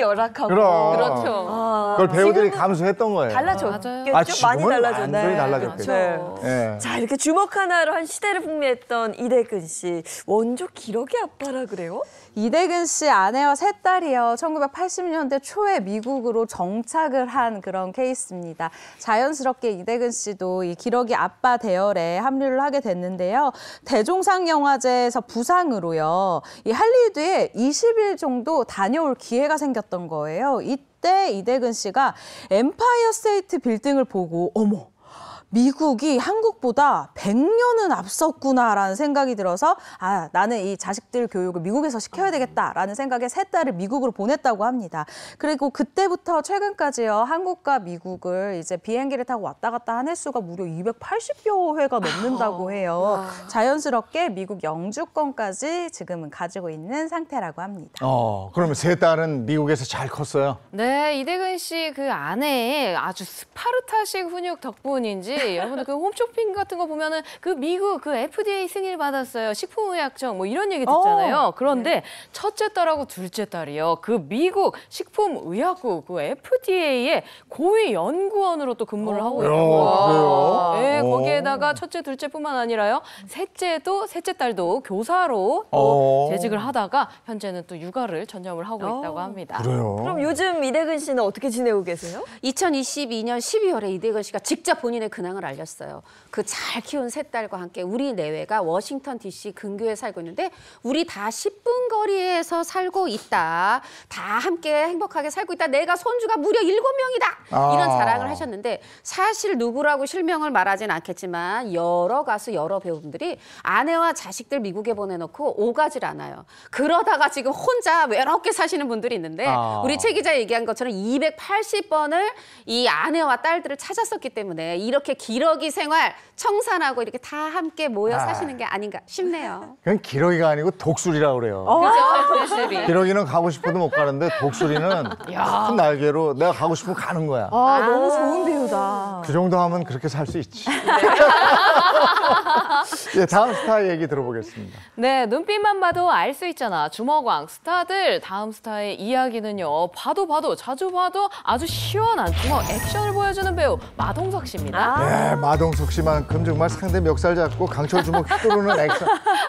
Speaker 2: 열악하고 그럼. 그렇죠. 아, 그걸 배우들이
Speaker 1: 감수했던 거예요.
Speaker 2: 달라졌겠죠? 아, 많이 달라졌네요 완전히 네. 달라졌겠죠.
Speaker 1: 그렇죠. 네. 자
Speaker 2: 이렇게 주먹 하나로 한 시대를 풍미했던
Speaker 5: 이대근 씨 원조 기러기 아빠라 그래요? 이대근 씨 아내와 세 딸이요. 1980년대 초에 미국으로 정착을 한 그런 케이스입니다. 자연스럽게 이대근 씨도 이 기러기 아빠 대열에 합류를 하게 됐는데요. 대종상 영화제에서 부상으로요. 이 할리우드에 20일 정도 다녀올 기회가 생겼 시이었던 거예요. 이때 이대근 씨가 엠파이어 스테이트 빌딩을 보고 어머 미국이 한국보다 100년은 앞섰구나라는 생각이 들어서 아, 나는 이 자식들 교육을 미국에서 시켜야 되겠다라는 생각에 세 딸을 미국으로 보냈다고 합니다. 그리고 그때부터 최근까지요. 한국과 미국을 이제 비행기를 타고 왔다 갔다 한 횟수가 무려 280여 회가 넘는다고 해요. 자연스럽게 미국 영주권까지 지금은 가지고 있는 상태라고 합니다.
Speaker 1: 어, 그러면 세 딸은 미국에서 잘 컸어요?
Speaker 5: 네, 이대근 씨 그 아내의 아주 스파르타식
Speaker 6: 훈육 덕분인지 여러분들 예. 그 홈쇼핑 같은 거 보면은 그 미국 그 FDA 승인을 받았어요. 식품의약청 뭐 이런 얘기 듣잖아요. 어. 그런데 네. 첫째 딸하고 둘째 딸이요. 그 미국 식품의약국 그 FDA의 고위 연구원으로 또 근무를 어. 하고 있다고. 예, 네, 거기에다가 첫째, 둘째뿐만 아니라요. 셋째도 셋째 딸도 교사로 또 재직을 하다가 현재는 또 육아를 전념을 하고 있다고 합니다. 그래요. 그럼 요즘 이대근 씨는 어떻게 지내고 계세요? 2022년 12월에 이대근
Speaker 4: 씨가 직접 본인의 그날 근황을 알렸어요. 그 잘 키운 세 딸과 함께 우리 내외가 워싱턴 DC 근교에 살고 있는데 우리 다 10분 거리에서 살고 있다. 다 함께 행복하게 살고 있다. 내가 손주가 무려 7명이다. 아. 이런 자랑을 하셨는데 사실 누구라고 실명을 말하진 않겠지만 여러 가수 여러 배우분들이 아내와 자식들 미국에 보내놓고 오가질 않아요. 그러다가 지금 혼자 외롭게 사시는 분들이 있는데 아. 우리 최 기자 얘기한 것처럼 280번을 이 아내와 딸들을 찾았었기 때문에 이렇게 기러기 생활 청산하고 이렇게 다 함께 모여 아. 사시는 게 아닌가
Speaker 5: 싶네요.
Speaker 1: 그건 기러기가 아니고 독수리라고 그래요. 어.
Speaker 5: 아, 독수리.
Speaker 1: 기러기는 가고 싶어도 못 가는데 독수리는 큰 날개로 내가 가고 싶으면 가는 거야.
Speaker 5: 아, 아. 너무 좋은 배우다그
Speaker 1: 정도 하면 그렇게 살 수 있지. 네. 예, 다음 스타 얘기 들어보겠습니다.
Speaker 6: 네, 눈빛만 봐도 알 수 있잖아. 주먹왕 스타들 다음 스타의 이야기는요. 봐도 봐도 자주 봐도 아주 시원한 주먹 액션을 보여주는 배우 마동석
Speaker 1: 씨입니다. 아 네, 마동석 씨만큼 정말 상대 멱살 잡고 강철 주먹 휘두르는 액션.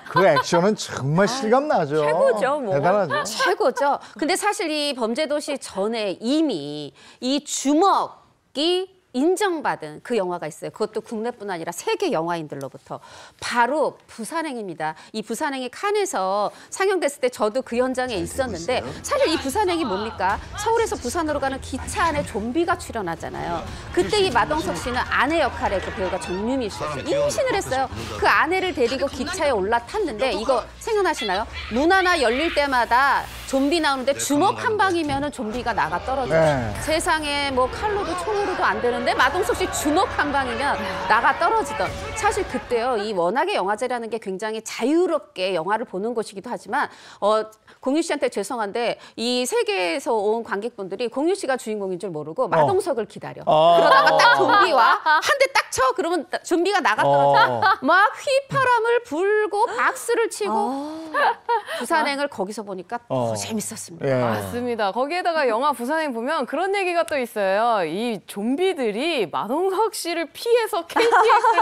Speaker 1: 그 액션은 정말 아, 실감 나죠. 최고죠, 뭐. 대단하죠. 아,
Speaker 4: 최고죠. 근데 사실 이 범죄도시 전에 이미 이 주먹이 인정받은 그 영화가 있어요. 그것도 국내뿐 아니라 세계 영화인들로부터 바로 부산행입니다. 이 부산행이 칸에서 상영됐을 때 저도 그 현장에 있었는데 사실 이 부산행이 뭡니까? 서울에서 부산으로 가는 기차 안에 좀비가 출연하잖아요. 그때 이 마동석 씨는 아내 역할에 그 배우가 정유미 씨였어요. 임신을 했어요. 그 아내를 데리고 기차에 올라탔는데 이거 생각나시나요? 문 하나 열릴 때마다 좀비 나오는데 네, 주먹 네, 한 네. 방이면 은 좀비가 나가 떨어져요. 세상에 뭐 칼로도 총으로도 안 되는 나오는데 마동석 씨 주먹 한 방이면 나가 떨어지던 사실 그때요 이 워낙에 영화제라는 게 굉장히 자유롭게 영화를 보는 곳이기도 하지만 어 공유 씨한테 죄송한데 이 세계에서 온 관객분들이 공유 씨가 주인공인 줄 모르고 어. 마동석을 기다려 어. 그러다가 딱 좀비와 한 대 딱 쳐 그러면 좀비가 나갔 떨어져 막 휘파람을 불고
Speaker 6: 박수를 치고 아. 부산행을 거기서 보니까 어. 더 재밌었습니다.
Speaker 1: 예. 맞습니다.
Speaker 6: 거기에다가 영화 부산행 보면 그런 얘기가 또 있어요. 이 좀비들 아이들이 마동석 씨를 피해서 KTX를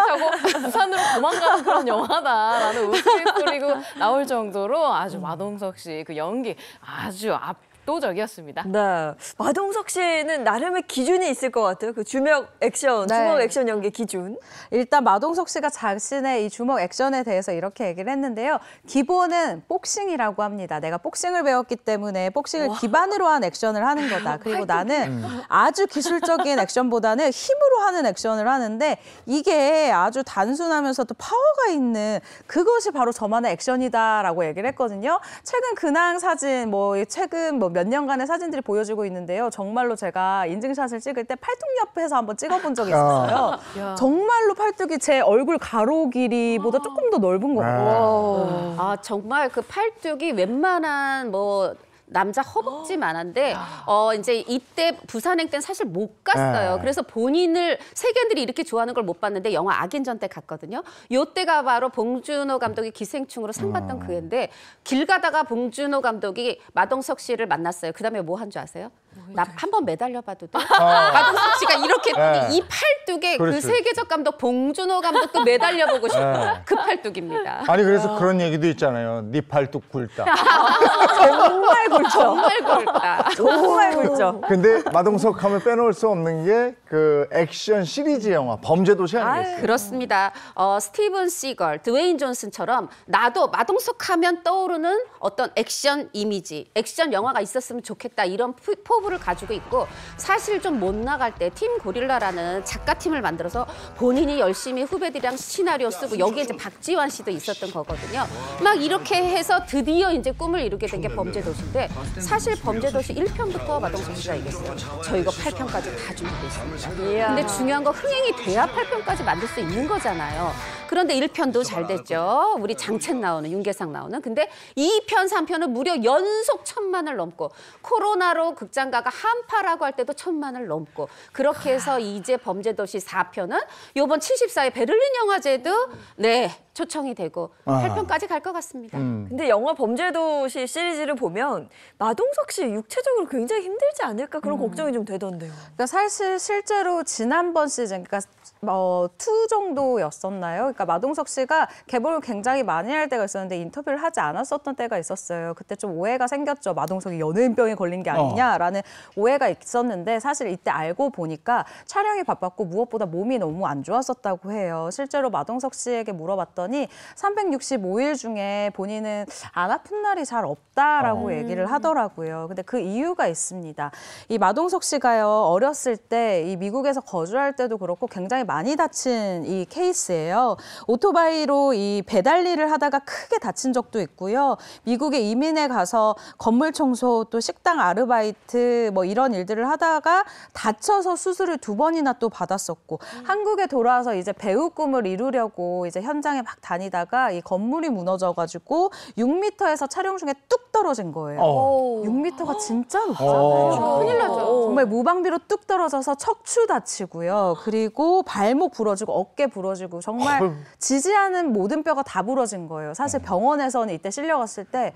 Speaker 6: 타고 부산으로 도망가는 그런 영화다라는 우스갯소리고 나올 정도로 아주 마동석 음. 씨그 연기 아주 앞
Speaker 2: 압도적이었습니다. 네. 마동석 씨는 나름의 기준이 있을 것 같아요. 그 주먹 액션, 네. 주먹 액션
Speaker 5: 연기 기준. 일단 마동석 씨가 자신의 이 주먹 액션에 대해서 이렇게 얘기를 했는데요. 기본은 복싱이라고 합니다. 내가 복싱을 배웠기 때문에 복싱을 와. 기반으로 한 액션을 하는 거다. 그리고 나는 음. 아주 기술적인 액션보다는 힘으로 하는 액션을 하는데 이게 아주 단순하면서도 파워가 있는 그것이 바로 저만의 액션이다라고 얘기를 했거든요. 최근 근황 사진, 뭐 최근 뭐몇 년간의 사진들이 보여지고 있는데요. 정말로 제가 인증샷을 찍을 때 팔뚝 옆에서 한번 찍어본 적이 있었어요. 정말로 팔뚝이 제 얼굴 가로 길이보다 아. 조금 더 넓은 거고. 네. 아.
Speaker 4: 아 정말 그 팔뚝이 웬만한 뭐 남자 허벅지만한데 어 이제 이때 부산행 때는 사실 못 갔어요. 네. 그래서 본인을 세계인들이 이렇게 좋아하는 걸 못 봤는데 영화 악인전 때 갔거든요. 요때가 바로 봉준호 감독이 기생충으로 상 받던 음. 그해인데 길 가다가 봉준호 감독이 마동석 씨를 만났어요. 그다음에 뭐 한 줄 아세요? 나한번 매달려봐도 돼? 마동석 아. 씨가 이렇게 했이 네. 팔뚝에 그 그렇죠. 세계적 감독 봉준호 감독도 매달려보고 싶은 네. 그 팔뚝입니다. 아니 그래서 아.
Speaker 1: 그런 얘기도 있잖아요. 네 팔뚝 굵다.
Speaker 4: 정말
Speaker 3: 굵죠. 정말 굵다. 정말 굵죠.
Speaker 1: 근데 마동석 하면 빼놓을 수 없는 게 그 액션 시리즈 영화 범죄도시 아니겠어요?
Speaker 4: 그렇습니다. 어, 스티븐 시걸, 드웨인 존슨처럼 나도 마동석 하면 떠오르는 어떤 액션 이미지, 액션 영화가 있었으면 좋겠다 이런 포부 포부를 가지고 있고 사실 좀 못 나갈 때 팀 고릴라라는 작가팀을 만들어서 본인이 열심히 후배들이랑 시나리오 쓰고 여기에 이제 박지환 씨도 있었던 거거든요. 막 이렇게 해서 드디어 이제 꿈을 이루게 된 게 범죄도시인데 사실 범죄도시 1편부터 마동석 씨가 얘기어요 저희가 8편까지 다 준비됐습니다. 근데 중요한 건 흥행이 돼야 8편까지 만들 수 있는 거잖아요. 그런데 1편도 잘 아, 됐죠. 우리 네, 장첸 나오는 윤계상 나오는. 근데 2편, 3편은 무려 연속 천만을 넘고 코로나로 극장가가 한파라고 할 때도 천만을 넘고 그렇게 해서 아. 이제 범죄도시 4편은 요번 74회 베를린 영화제도 네 초청이 되고 8편까지 아. 갈것 같습니다. 음. 근데 영화 범죄도시 시리즈를 보면 마동석 씨 육체적으로
Speaker 5: 굉장히 힘들지 않을까 그런 음. 걱정이 좀 되던데요. 그러니까 사실 실제로 지난번 시즌, 그러니까 어, 투 정도였었나요? 그러니까 마동석 씨가 개봉을 굉장히 많이 할 때가 있었는데 인터뷰를 하지 않았었던 때가 있었어요. 그때 좀 오해가 생겼죠. 마동석이 연예인병에 걸린 게 어. 아니냐라는 어. 오해가 있었는데 사실 이때 알고 보니까 촬영이 바빴고 무엇보다 몸이 너무 안 좋았었다고 해요. 실제로 마동석 씨에게 물어봤더니 365일 중에 본인은 안 아픈 날이 잘 없다라고 어. 얘기를 하더라고요. 근데 그 이유가 있습니다. 이 마동석 씨가요 어렸을 때 이 미국에서 거주할 때도 그렇고 굉장히 많이 다친 이 케이스예요. 오토바이로 이 배달 일을 하다가 크게 다친 적도 있고요. 미국에 이민에 가서 건물 청소 또 식당 아르바이트 뭐 이런 일들을 하다가 다쳐서 수술을 두 번이나 또 받았었고 음. 한국에 돌아와서 이제 배우 꿈을 이루려고 이제 현장에 막 다니다가 이 건물이 무너져 가지고 6미터에서 촬영 중에 뚝 떨어진 거예요. 어. 오. 6미터가 진짜 어. 높잖아요. 오. 큰일 나죠. 정말 무방비로 뚝 떨어져서 척추 다치고요. 그리고 발목 부러지고 어깨 부러지고 정말 지지하는 모든 뼈가 다 부러진 거예요. 사실 음. 병원에서는 이때 실려갔을 때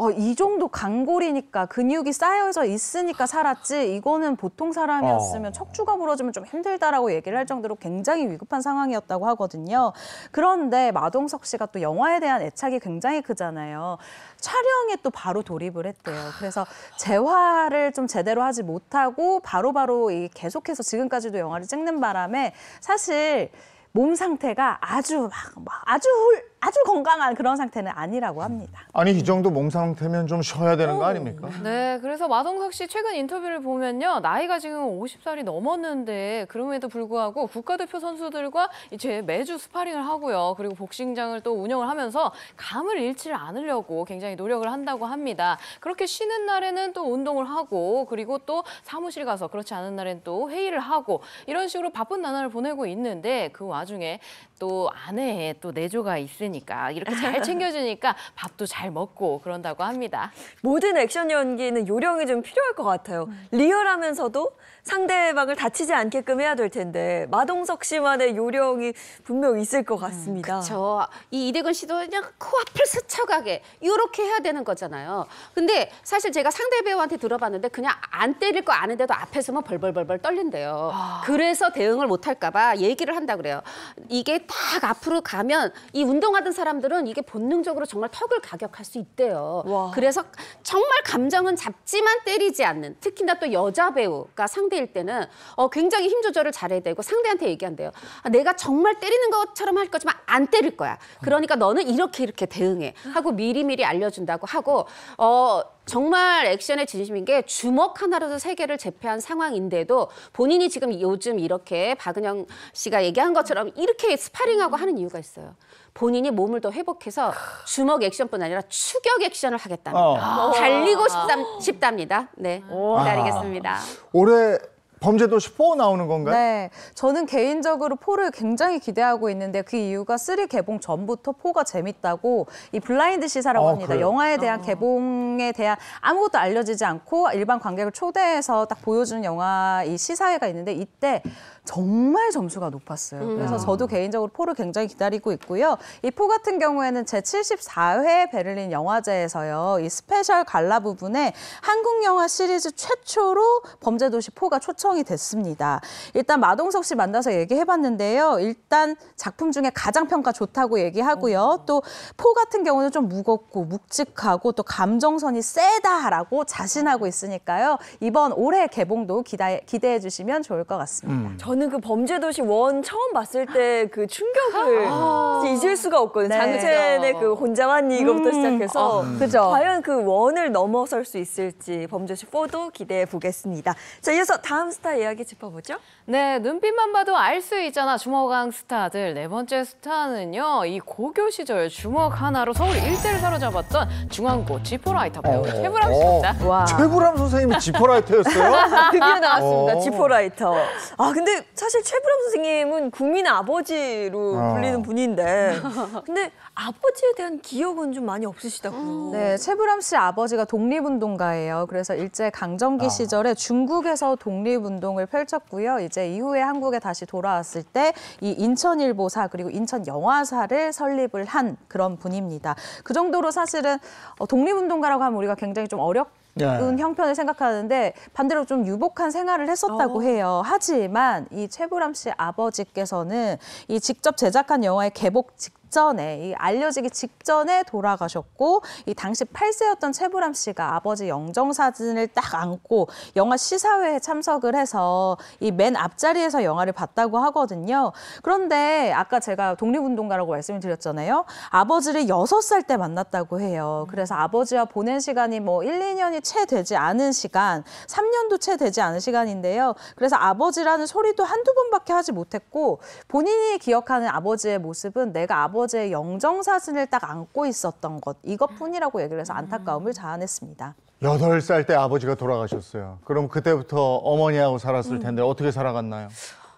Speaker 5: 어, 이 정도 강골이니까 근육이 쌓여져 있으니까 살았지 이거는 보통 사람이었으면 어. 척추가 부러지면 좀 힘들다라고 얘기를 할 정도로 굉장히 위급한 상황이었다고 하거든요. 그런데 마동석 씨가 또 영화에 대한 애착이 굉장히 크잖아요. 촬영에 또 바로 돌입을 했대요. 그래서 재화를 좀 제대로 하지 못하고 바로바로 이 계속해서 지금까지도 영화를 찍는 바람에 사실 몸 상태가 아주 막, 막 아주 훌 아주 건강한 그런 상태는 아니라고 합니다.
Speaker 1: 아니 이 정도 몸 상태면 좀 쉬어야 되는 거 아닙니까?
Speaker 5: 네, 그래서 마동석
Speaker 6: 씨 최근 인터뷰를 보면요. 나이가 지금 50살이 넘었는데 그럼에도 불구하고 국가대표 선수들과 이제 매주 스파링을 하고요. 그리고 복싱장을 또 운영을 하면서 감을 잃지 않으려고 굉장히 노력을 한다고 합니다. 그렇게 쉬는 날에는 또 운동을 하고 그리고 또 사무실 가서 그렇지 않은 날엔 또 회의를 하고 이런 식으로 바쁜 나날을 보내고 있는데 그 와중에 또 아내에 또 내조가 있으니까 이렇게 잘 챙겨주니까 밥도 잘 먹고 그런다고 합니다.
Speaker 2: 모든 액션 연기는 요령이 좀 필요할 것 같아요. 리얼하면서도 상대방을 다치지 않게끔 해야 될 텐데 마동석
Speaker 4: 씨만의 요령이 분명 있을 것 음, 같습니다. 음, 그렇죠. 이이대근 씨도 그냥 코앞을 스쳐가게 이렇게 해야 되는 거잖아요. 근데 사실 제가 상대 배우한테 들어봤는데 그냥 안 때릴 거 아는데도 앞에서만 벌벌벌벌 떨린대요. 아... 그래서 대응을 못할까 봐 얘기를 한다 그래요. 이게 딱 앞으로 가면 이 운동하던 사람들은 이게 본능적으로 정말 턱을 가격할 수 있대요. 와... 그래서 정말 감정은 잡지만 때리지 않는 특히나 또 여자 배우가 상대 때릴 때는 어, 굉장히 힘 조절을 잘해야 되고 상대한테 얘기한대요. 아, 내가 정말 때리는 것처럼 할 거지만 안 때릴 거야. 그러니까 너는 이렇게 이렇게 대응해 하고 미리미리 알려준다고 하고 어. 정말 액션의 진심인 게 주먹 하나로도 세계를 제패한 상황인데도 본인이 지금 요즘 이렇게 박은영 씨가 얘기한 것처럼 이렇게 스파링하고 하는 이유가 있어요. 본인이 몸을 더 회복해서 주먹 액션뿐 아니라 추격 액션을 하겠다 어. 달리고 아. 싶답, 싶답니다. 네,
Speaker 5: 아. 기다리겠습니다.
Speaker 1: 올해 범죄도시 4 나오는 건가요?
Speaker 5: 네. 저는 개인적으로 4를 굉장히 기대하고 있는데 그 이유가 3 개봉 전부터 4가 재밌다고 이 블라인드 시사라고 아, 합니다. 그래요? 영화에 아. 대한 아. 개봉에 대한 아무것도 알려지지 않고 일반 관객을 초대해서 딱 보여주는 영화 이 시사회가 있는데 이때 정말 점수가 높았어요. 음. 그래서 아. 저도 개인적으로 4를 굉장히 기다리고 있고요. 이 4 같은 경우에는 제74회 베를린 영화제에서요. 이 스페셜 갈라 부분에 한국 영화 시리즈 최초로 범죄도시 4가 초청 형성이 됐습니다. 일단 마동석 씨 만나서 얘기해봤는데요. 일단 작품 중에 가장 평가 좋다고 얘기하고요. 어. 또포 같은 경우는 좀 무겁고 묵직하고 또 감정선이 세다라고 자신하고 음. 있으니까요. 이번 올해 개봉도 기대, 기대해 주시면 좋을 것 같습니다. 음. 저는 그 범죄도시 원 처음 봤을 때 그 충격을 아 잊을 수가 없거든요. 네. 장첸의 그
Speaker 2: 혼자만이 이거부터 음. 시작해서 아, 음. 그죠. 과연 그 원을 넘어설 수 있을지 범죄시 도 4도
Speaker 6: 기대해 보겠습니다. 자, 이어서 다음 스타 이야기 짚어보죠. 네, 눈빛만 봐도 알 수 있잖아 주먹왕 스타들. 네 번째 스타는요. 이 고교 시절 주먹 하나로 서울 일대를 사로잡았던 중앙고 지포라이터 배우 어. 최불암 씨입니다. 어. 와.
Speaker 1: 최불암 선생님이 지포라이터였어요? 드디어 그 나왔습니다. 어.
Speaker 6: 지포라이터. 아 근데 사실 최불암 선생님은
Speaker 2: 국민 아버지로 불리는 분인데 근데 아버지에 대한 기억은 좀 많이 없으시다고요. 음. 네,
Speaker 5: 채불람씨 아버지가 독립운동가예요. 그래서 일제 강점기 아. 시절에 중국에서 독립운동을 펼쳤고요. 이제 이후에 한국에 다시 돌아왔을 때 이 인천일보사 그리고 인천영화사를 설립을 한 그런 분입니다. 그 정도로 사실은 어, 독립운동가라고 하면 우리가 굉장히 좀 어렵 네. 은 네. 형편을 생각하는데 반대로 좀 유복한 생활을 했었다고 어. 해요. 하지만 이최불람씨 아버지께서는 이 직접 제작한 영화의 개봉 직, 직전에 이 알려지기 직전에 돌아가셨고 이 당시 8세였던 최불암 씨가 아버지 영정 사진을 딱 안고 영화 시사회에 참석을 해서 이 맨 앞자리에서 영화를 봤다고 하거든요. 그런데 아까 제가 독립운동가라고 말씀을 드렸잖아요. 아버지를 여섯 살 때 만났다고 해요. 그래서 아버지와 보낸 시간이 뭐 1, 2년이 채 되지 않은 시간, 3년도 채 되지 않은 시간인데요. 그래서 아버지라는 소리도 한두 번밖에 하지 못했고 본인이 기억하는 아버지의 모습은 내가 아버 아버지의 영정 사진을 딱 안고 있었던 것 이것뿐이라고 음. 얘기를 해서 안타까움을 자아냈습니다.
Speaker 1: 여덟 살때 아버지가 돌아가셨어요. 그럼 그때부터 어머니하고 살았을 음. 텐데 어떻게 살아갔나요?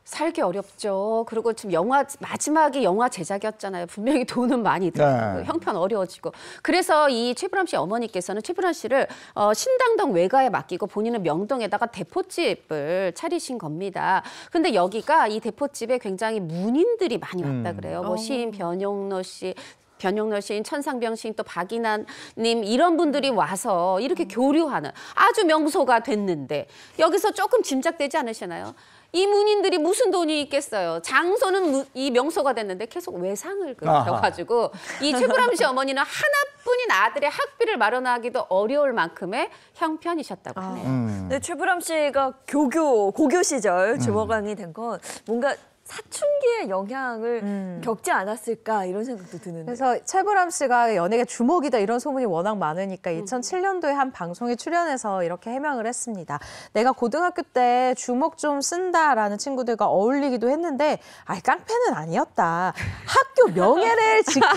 Speaker 5: 살기 어렵죠.
Speaker 4: 그리고 지금 영화 마지막이 영화 제작이었잖아요. 분명히 돈은 많이 들고 네. 그 형편 어려워지고 그래서 이 최불암 씨 어머니께서는 최불암 씨를 어, 신당동 외가에 맡기고 본인은 명동에다가 대포집을 차리신 겁니다. 근데 여기가 이 대포집에 굉장히 문인들이 많이 왔다 음. 그래요. 음. 뭐 어. 시인 변용노 씨, 변용렬씨인 천상병 씨인또 박인환님 이런 분들이 와서 이렇게 음. 교류하는 아주 명소가 됐는데 여기서 조금 짐작되지 않으시나요? 이 문인들이 무슨 돈이 있겠어요. 장소는 이 명소가 됐는데 계속 외상을 그려가지고 이 최불암 씨 어머니는 하나뿐인 아들의 학비를 마련하기도 어려울 만큼의 형편이셨다고 아. 하네요. 음. 근데 최불암 씨가
Speaker 2: 교교 고교 시절 음. 주먹왕이된 건 뭔가
Speaker 5: 사춘기의 영향을 음. 겪지 않았을까 이런 생각도 드는데. 그래서 최불암 씨가 연예계 주목이다 이런 소문이 워낙 많으니까 2007년도에 음. 한 방송에 출연해서 이렇게 해명을 했습니다. 내가 고등학교 때 주목 좀 쓴다라는 친구들과 어울리기도 했는데 아이 깡패는 아니었다. 학교 명예를 지키는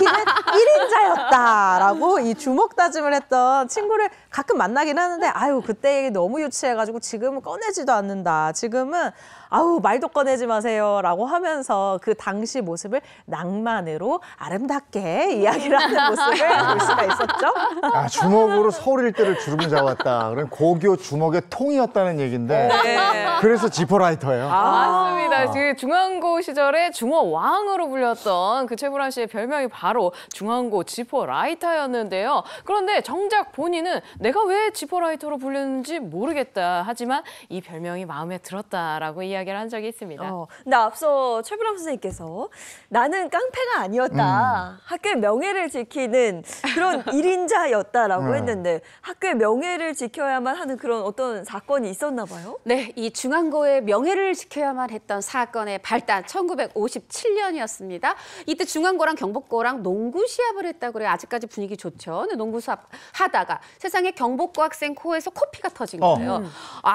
Speaker 5: 1인자였다라고 이 주목 다짐을 했던 친구를 가끔 만나긴 하는데 아유 그때 너무 유치해가지고 지금은 꺼내지도 않는다. 지금은 아우 말도 꺼내지 마세요 라고 하면서 그 당시 모습을 낭만으로 아름답게 이야기를 하는 모습을 볼 수가 있었죠.
Speaker 6: 아,
Speaker 1: 주먹으로 서울 일때를 주름 잡았다. 그럼 고교 주먹의 통이었다는 얘기인데 네. 그래서 지퍼라이터예요. 아, 맞습니다.
Speaker 6: 그 중앙고 시절에 중어 왕으로 불렸던 그 최불안 씨의 별명이 바로 중앙고 지퍼라이터였는데요. 그런데 정작 본인은 내가 왜 지퍼라이터로 불렸는지 모르겠다. 하지만 이 별명이 마음에 들었다라고 이야기 이야기를 한 적이 있습니다. 어, 앞서 최불암 선생님께서 나는 깡패가 아니었다. 음. 학교의 명예를 지키는
Speaker 2: 그런 일인자였다라고 음. 했는데 학교의 명예를 지켜야만 하는 그런 어떤
Speaker 4: 사건이 있었나 봐요? 네, 이 중앙고의 명예를 지켜야만 했던 사건의 발단 1957년이었습니다. 이때 중앙고랑 경복고랑 농구 시합을 했다고 그래요. 아직까지 분위기 좋죠. 농구 수업 하다가 세상에 경복고 학생 코에서 코피가 터진 어. 거예요. 어. 아,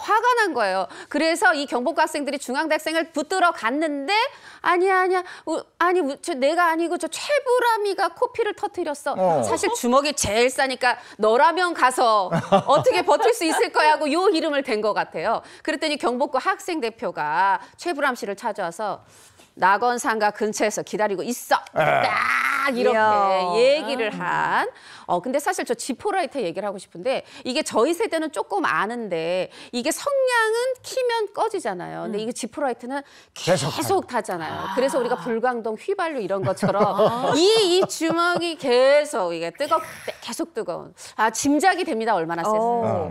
Speaker 4: 화가 난 거예요. 그래서 이 경복 저보고 학생들이 중앙대학생을 붙들어 갔는데 아니야 아니야 우, 아니 우, 저 내가 아니고 저 최불암이가 코피를 터뜨렸어 어. 사실 주먹이 제일 싸니까 너라면 가서 어떻게 버틸 수 있을 거야 하고 요 이름을 댄 것 같아요 그랬더니 경복고 학생 대표가 최불암 씨를 찾아와서 낙원상가 근처에서 기다리고 있어. 아. 딱 이렇게 이야. 얘기를 한. 어 근데 사실 저 지포라이트 얘기를 하고 싶은데 이게 저희 세대는 조금 아는데 이게 성냥은 키면 꺼지잖아요. 근데 음. 이게 지포라이트는 계속, 계속 타잖아요. 아. 그래서 우리가 불광동 휘발유 이런 것처럼 아. 이, 이 주먹이 계속 이게 뜨거 계속 뜨거운. 아 짐작이 됩니다. 얼마나 어. 어.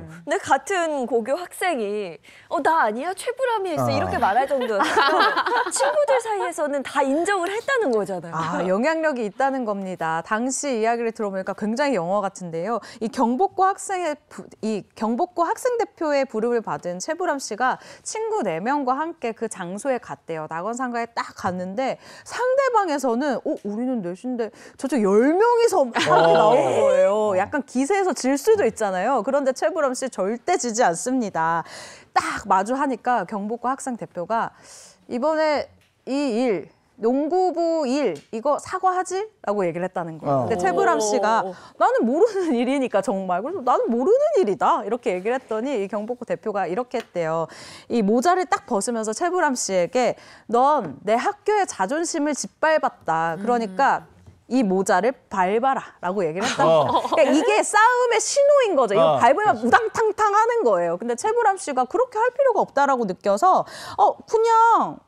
Speaker 4: 세서. 근데 같은 고교 학생이 어 나 아니야 최불암이었어 이렇게
Speaker 5: 말할 정도였어 친구들 사이 사이에서는 다 인정을 했다는 거잖아요. 아, 영향력이 있다는 겁니다. 당시 이야기를 들어보니까 굉장히 영어 같은데요. 이 경복고 학생의 부, 이 경복고 학생 대표의 부름을 받은 최불암 씨가 친구 네명과 함께 그 장소에 갔대요. 낙원상가에 딱 갔는데 상대방에서는 어, 우리는 넷인데 저쪽 열명이서 어. 나온 거예요. 약간 기세에서 질 수도 있잖아요. 그런데 최불암씨 절대 지지 않습니다. 딱 마주하니까 경복고 학생 대표가 이번에 이 일, 농구부 일 이거 사과하지? 라고 얘기를 했다는 거예요. 어. 근데 최불암 씨가 어, 어, 어. 나는 모르는 일이니까 정말 그래서 나는 모르는 일이다 이렇게 얘기를 했더니 이 경복고 대표가 이렇게 했대요. 이 모자를 딱 벗으면서 최불암 씨에게 넌 내 학교의 자존심을 짓밟았다. 그러니까 음. 이 모자를 밟아라라고 얘기를 했다. 어. 그러니까 이게 싸움의 신호인 거죠. 이거 어, 밟으면 그렇죠. 우당탕탕 하는 거예요. 근데 최불암 씨가 그렇게 할 필요가 없다라고 느껴서 어 그냥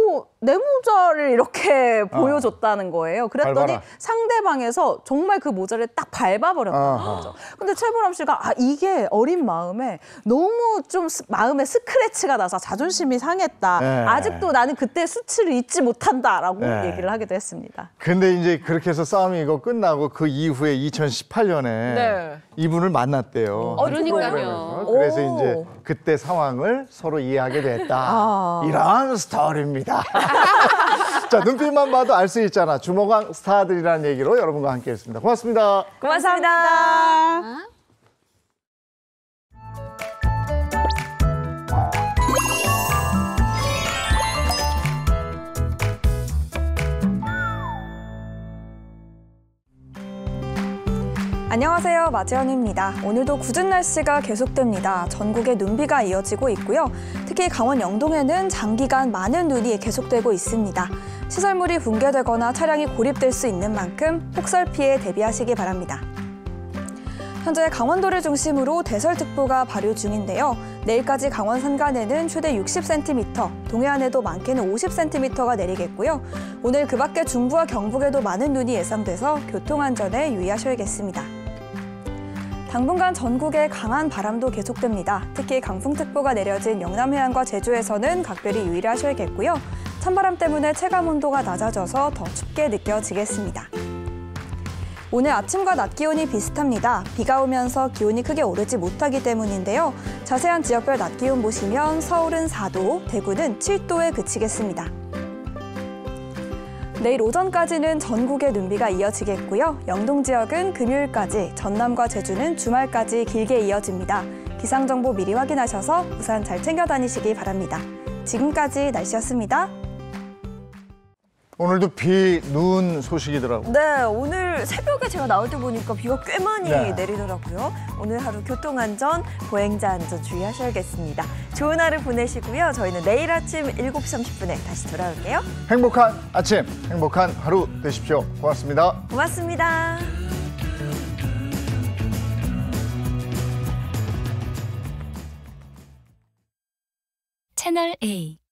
Speaker 5: 뭐내 모자를 이렇게 어. 보여줬다는 거예요. 그랬더니 밟아라. 상대방에서 정말 그 모자를 딱 밟아버렸다는 거죠. 근데 최보람 씨가 아 이게 어린 마음에 너무 좀 스, 마음에 스크래치가 나서 자존심이 상했다. 네. 아직도 나는 그때 수치를 잊지 못한다라고 네. 얘기를 하기도 했습니다.
Speaker 1: 근데 이제 그렇게 해서 싸움이 이거 끝나고 그 이후에 2018년에 네. 이분을 만났대요. 어,
Speaker 5: 른러니까요
Speaker 1: 그래서 오. 이제 그때 상황을 서로 이해하게 됐다. 아. 이런 스토리입니다. 스타들다 자, 눈빛만 봐도 알 수 있잖아. 주먹왕 스타들이라는 얘기로 여러분과 함께 했습니다. 고맙습니다.
Speaker 2: 고맙습니다.
Speaker 3: 고맙습니다.
Speaker 7: 안녕하세요. 마지연입니다. 오늘도 궂은 날씨가 계속됩니다. 전국에 눈비가 이어지고 있고요. 특히 강원 영동에는 장기간 많은 눈이 계속되고 있습니다. 시설물이 붕괴되거나 차량이 고립될 수 있는 만큼 폭설 피해 대비하시기 바랍니다. 현재 강원도를 중심으로 대설특보가 발효 중인데요. 내일까지 강원 산간에는 최대 60cm, 동해안에도 많게는 50cm가 내리겠고요. 오늘 그 밖에 중부와 경북에도 많은 눈이 예상돼서 교통안전에 유의하셔야겠습니다. 당분간 전국에 강한 바람도 계속됩니다. 특히 강풍특보가 내려진 영남 해안과 제주에서는 각별히 유의하셔야겠고요. 찬바람 때문에 체감 온도가 낮아져서 더 춥게 느껴지겠습니다. 오늘 아침과 낮 기온이 비슷합니다. 비가 오면서 기온이 크게 오르지 못하기 때문인데요. 자세한 지역별 낮 기온 보시면 서울은 4도, 대구는 7도에 그치겠습니다. 내일 오전까지는 전국에 눈비가 이어지겠고요. 영동 지역은 금요일까지, 전남과 제주는 주말까지 길게 이어집니다. 기상정보 미리 확인하셔서 우산 잘 챙겨 다니시기 바랍니다. 지금까지 날씨였습니다.
Speaker 1: 오늘도 비, 눈 소식이더라고요.
Speaker 2: 네, 오늘 새벽에 제가 나올 때 보니까 비가 꽤 많이 네. 내리더라고요. 오늘 하루 교통안전, 보행자 안전 주의하셔야겠습니다. 좋은 하루 보내시고요. 저희는 내일 아침 7시 30분에 다시 돌아올게요.
Speaker 1: 행복한 아침, 행복한 하루 되십시오. 고맙습니다.
Speaker 2: 고맙습니다.
Speaker 7: 채널 A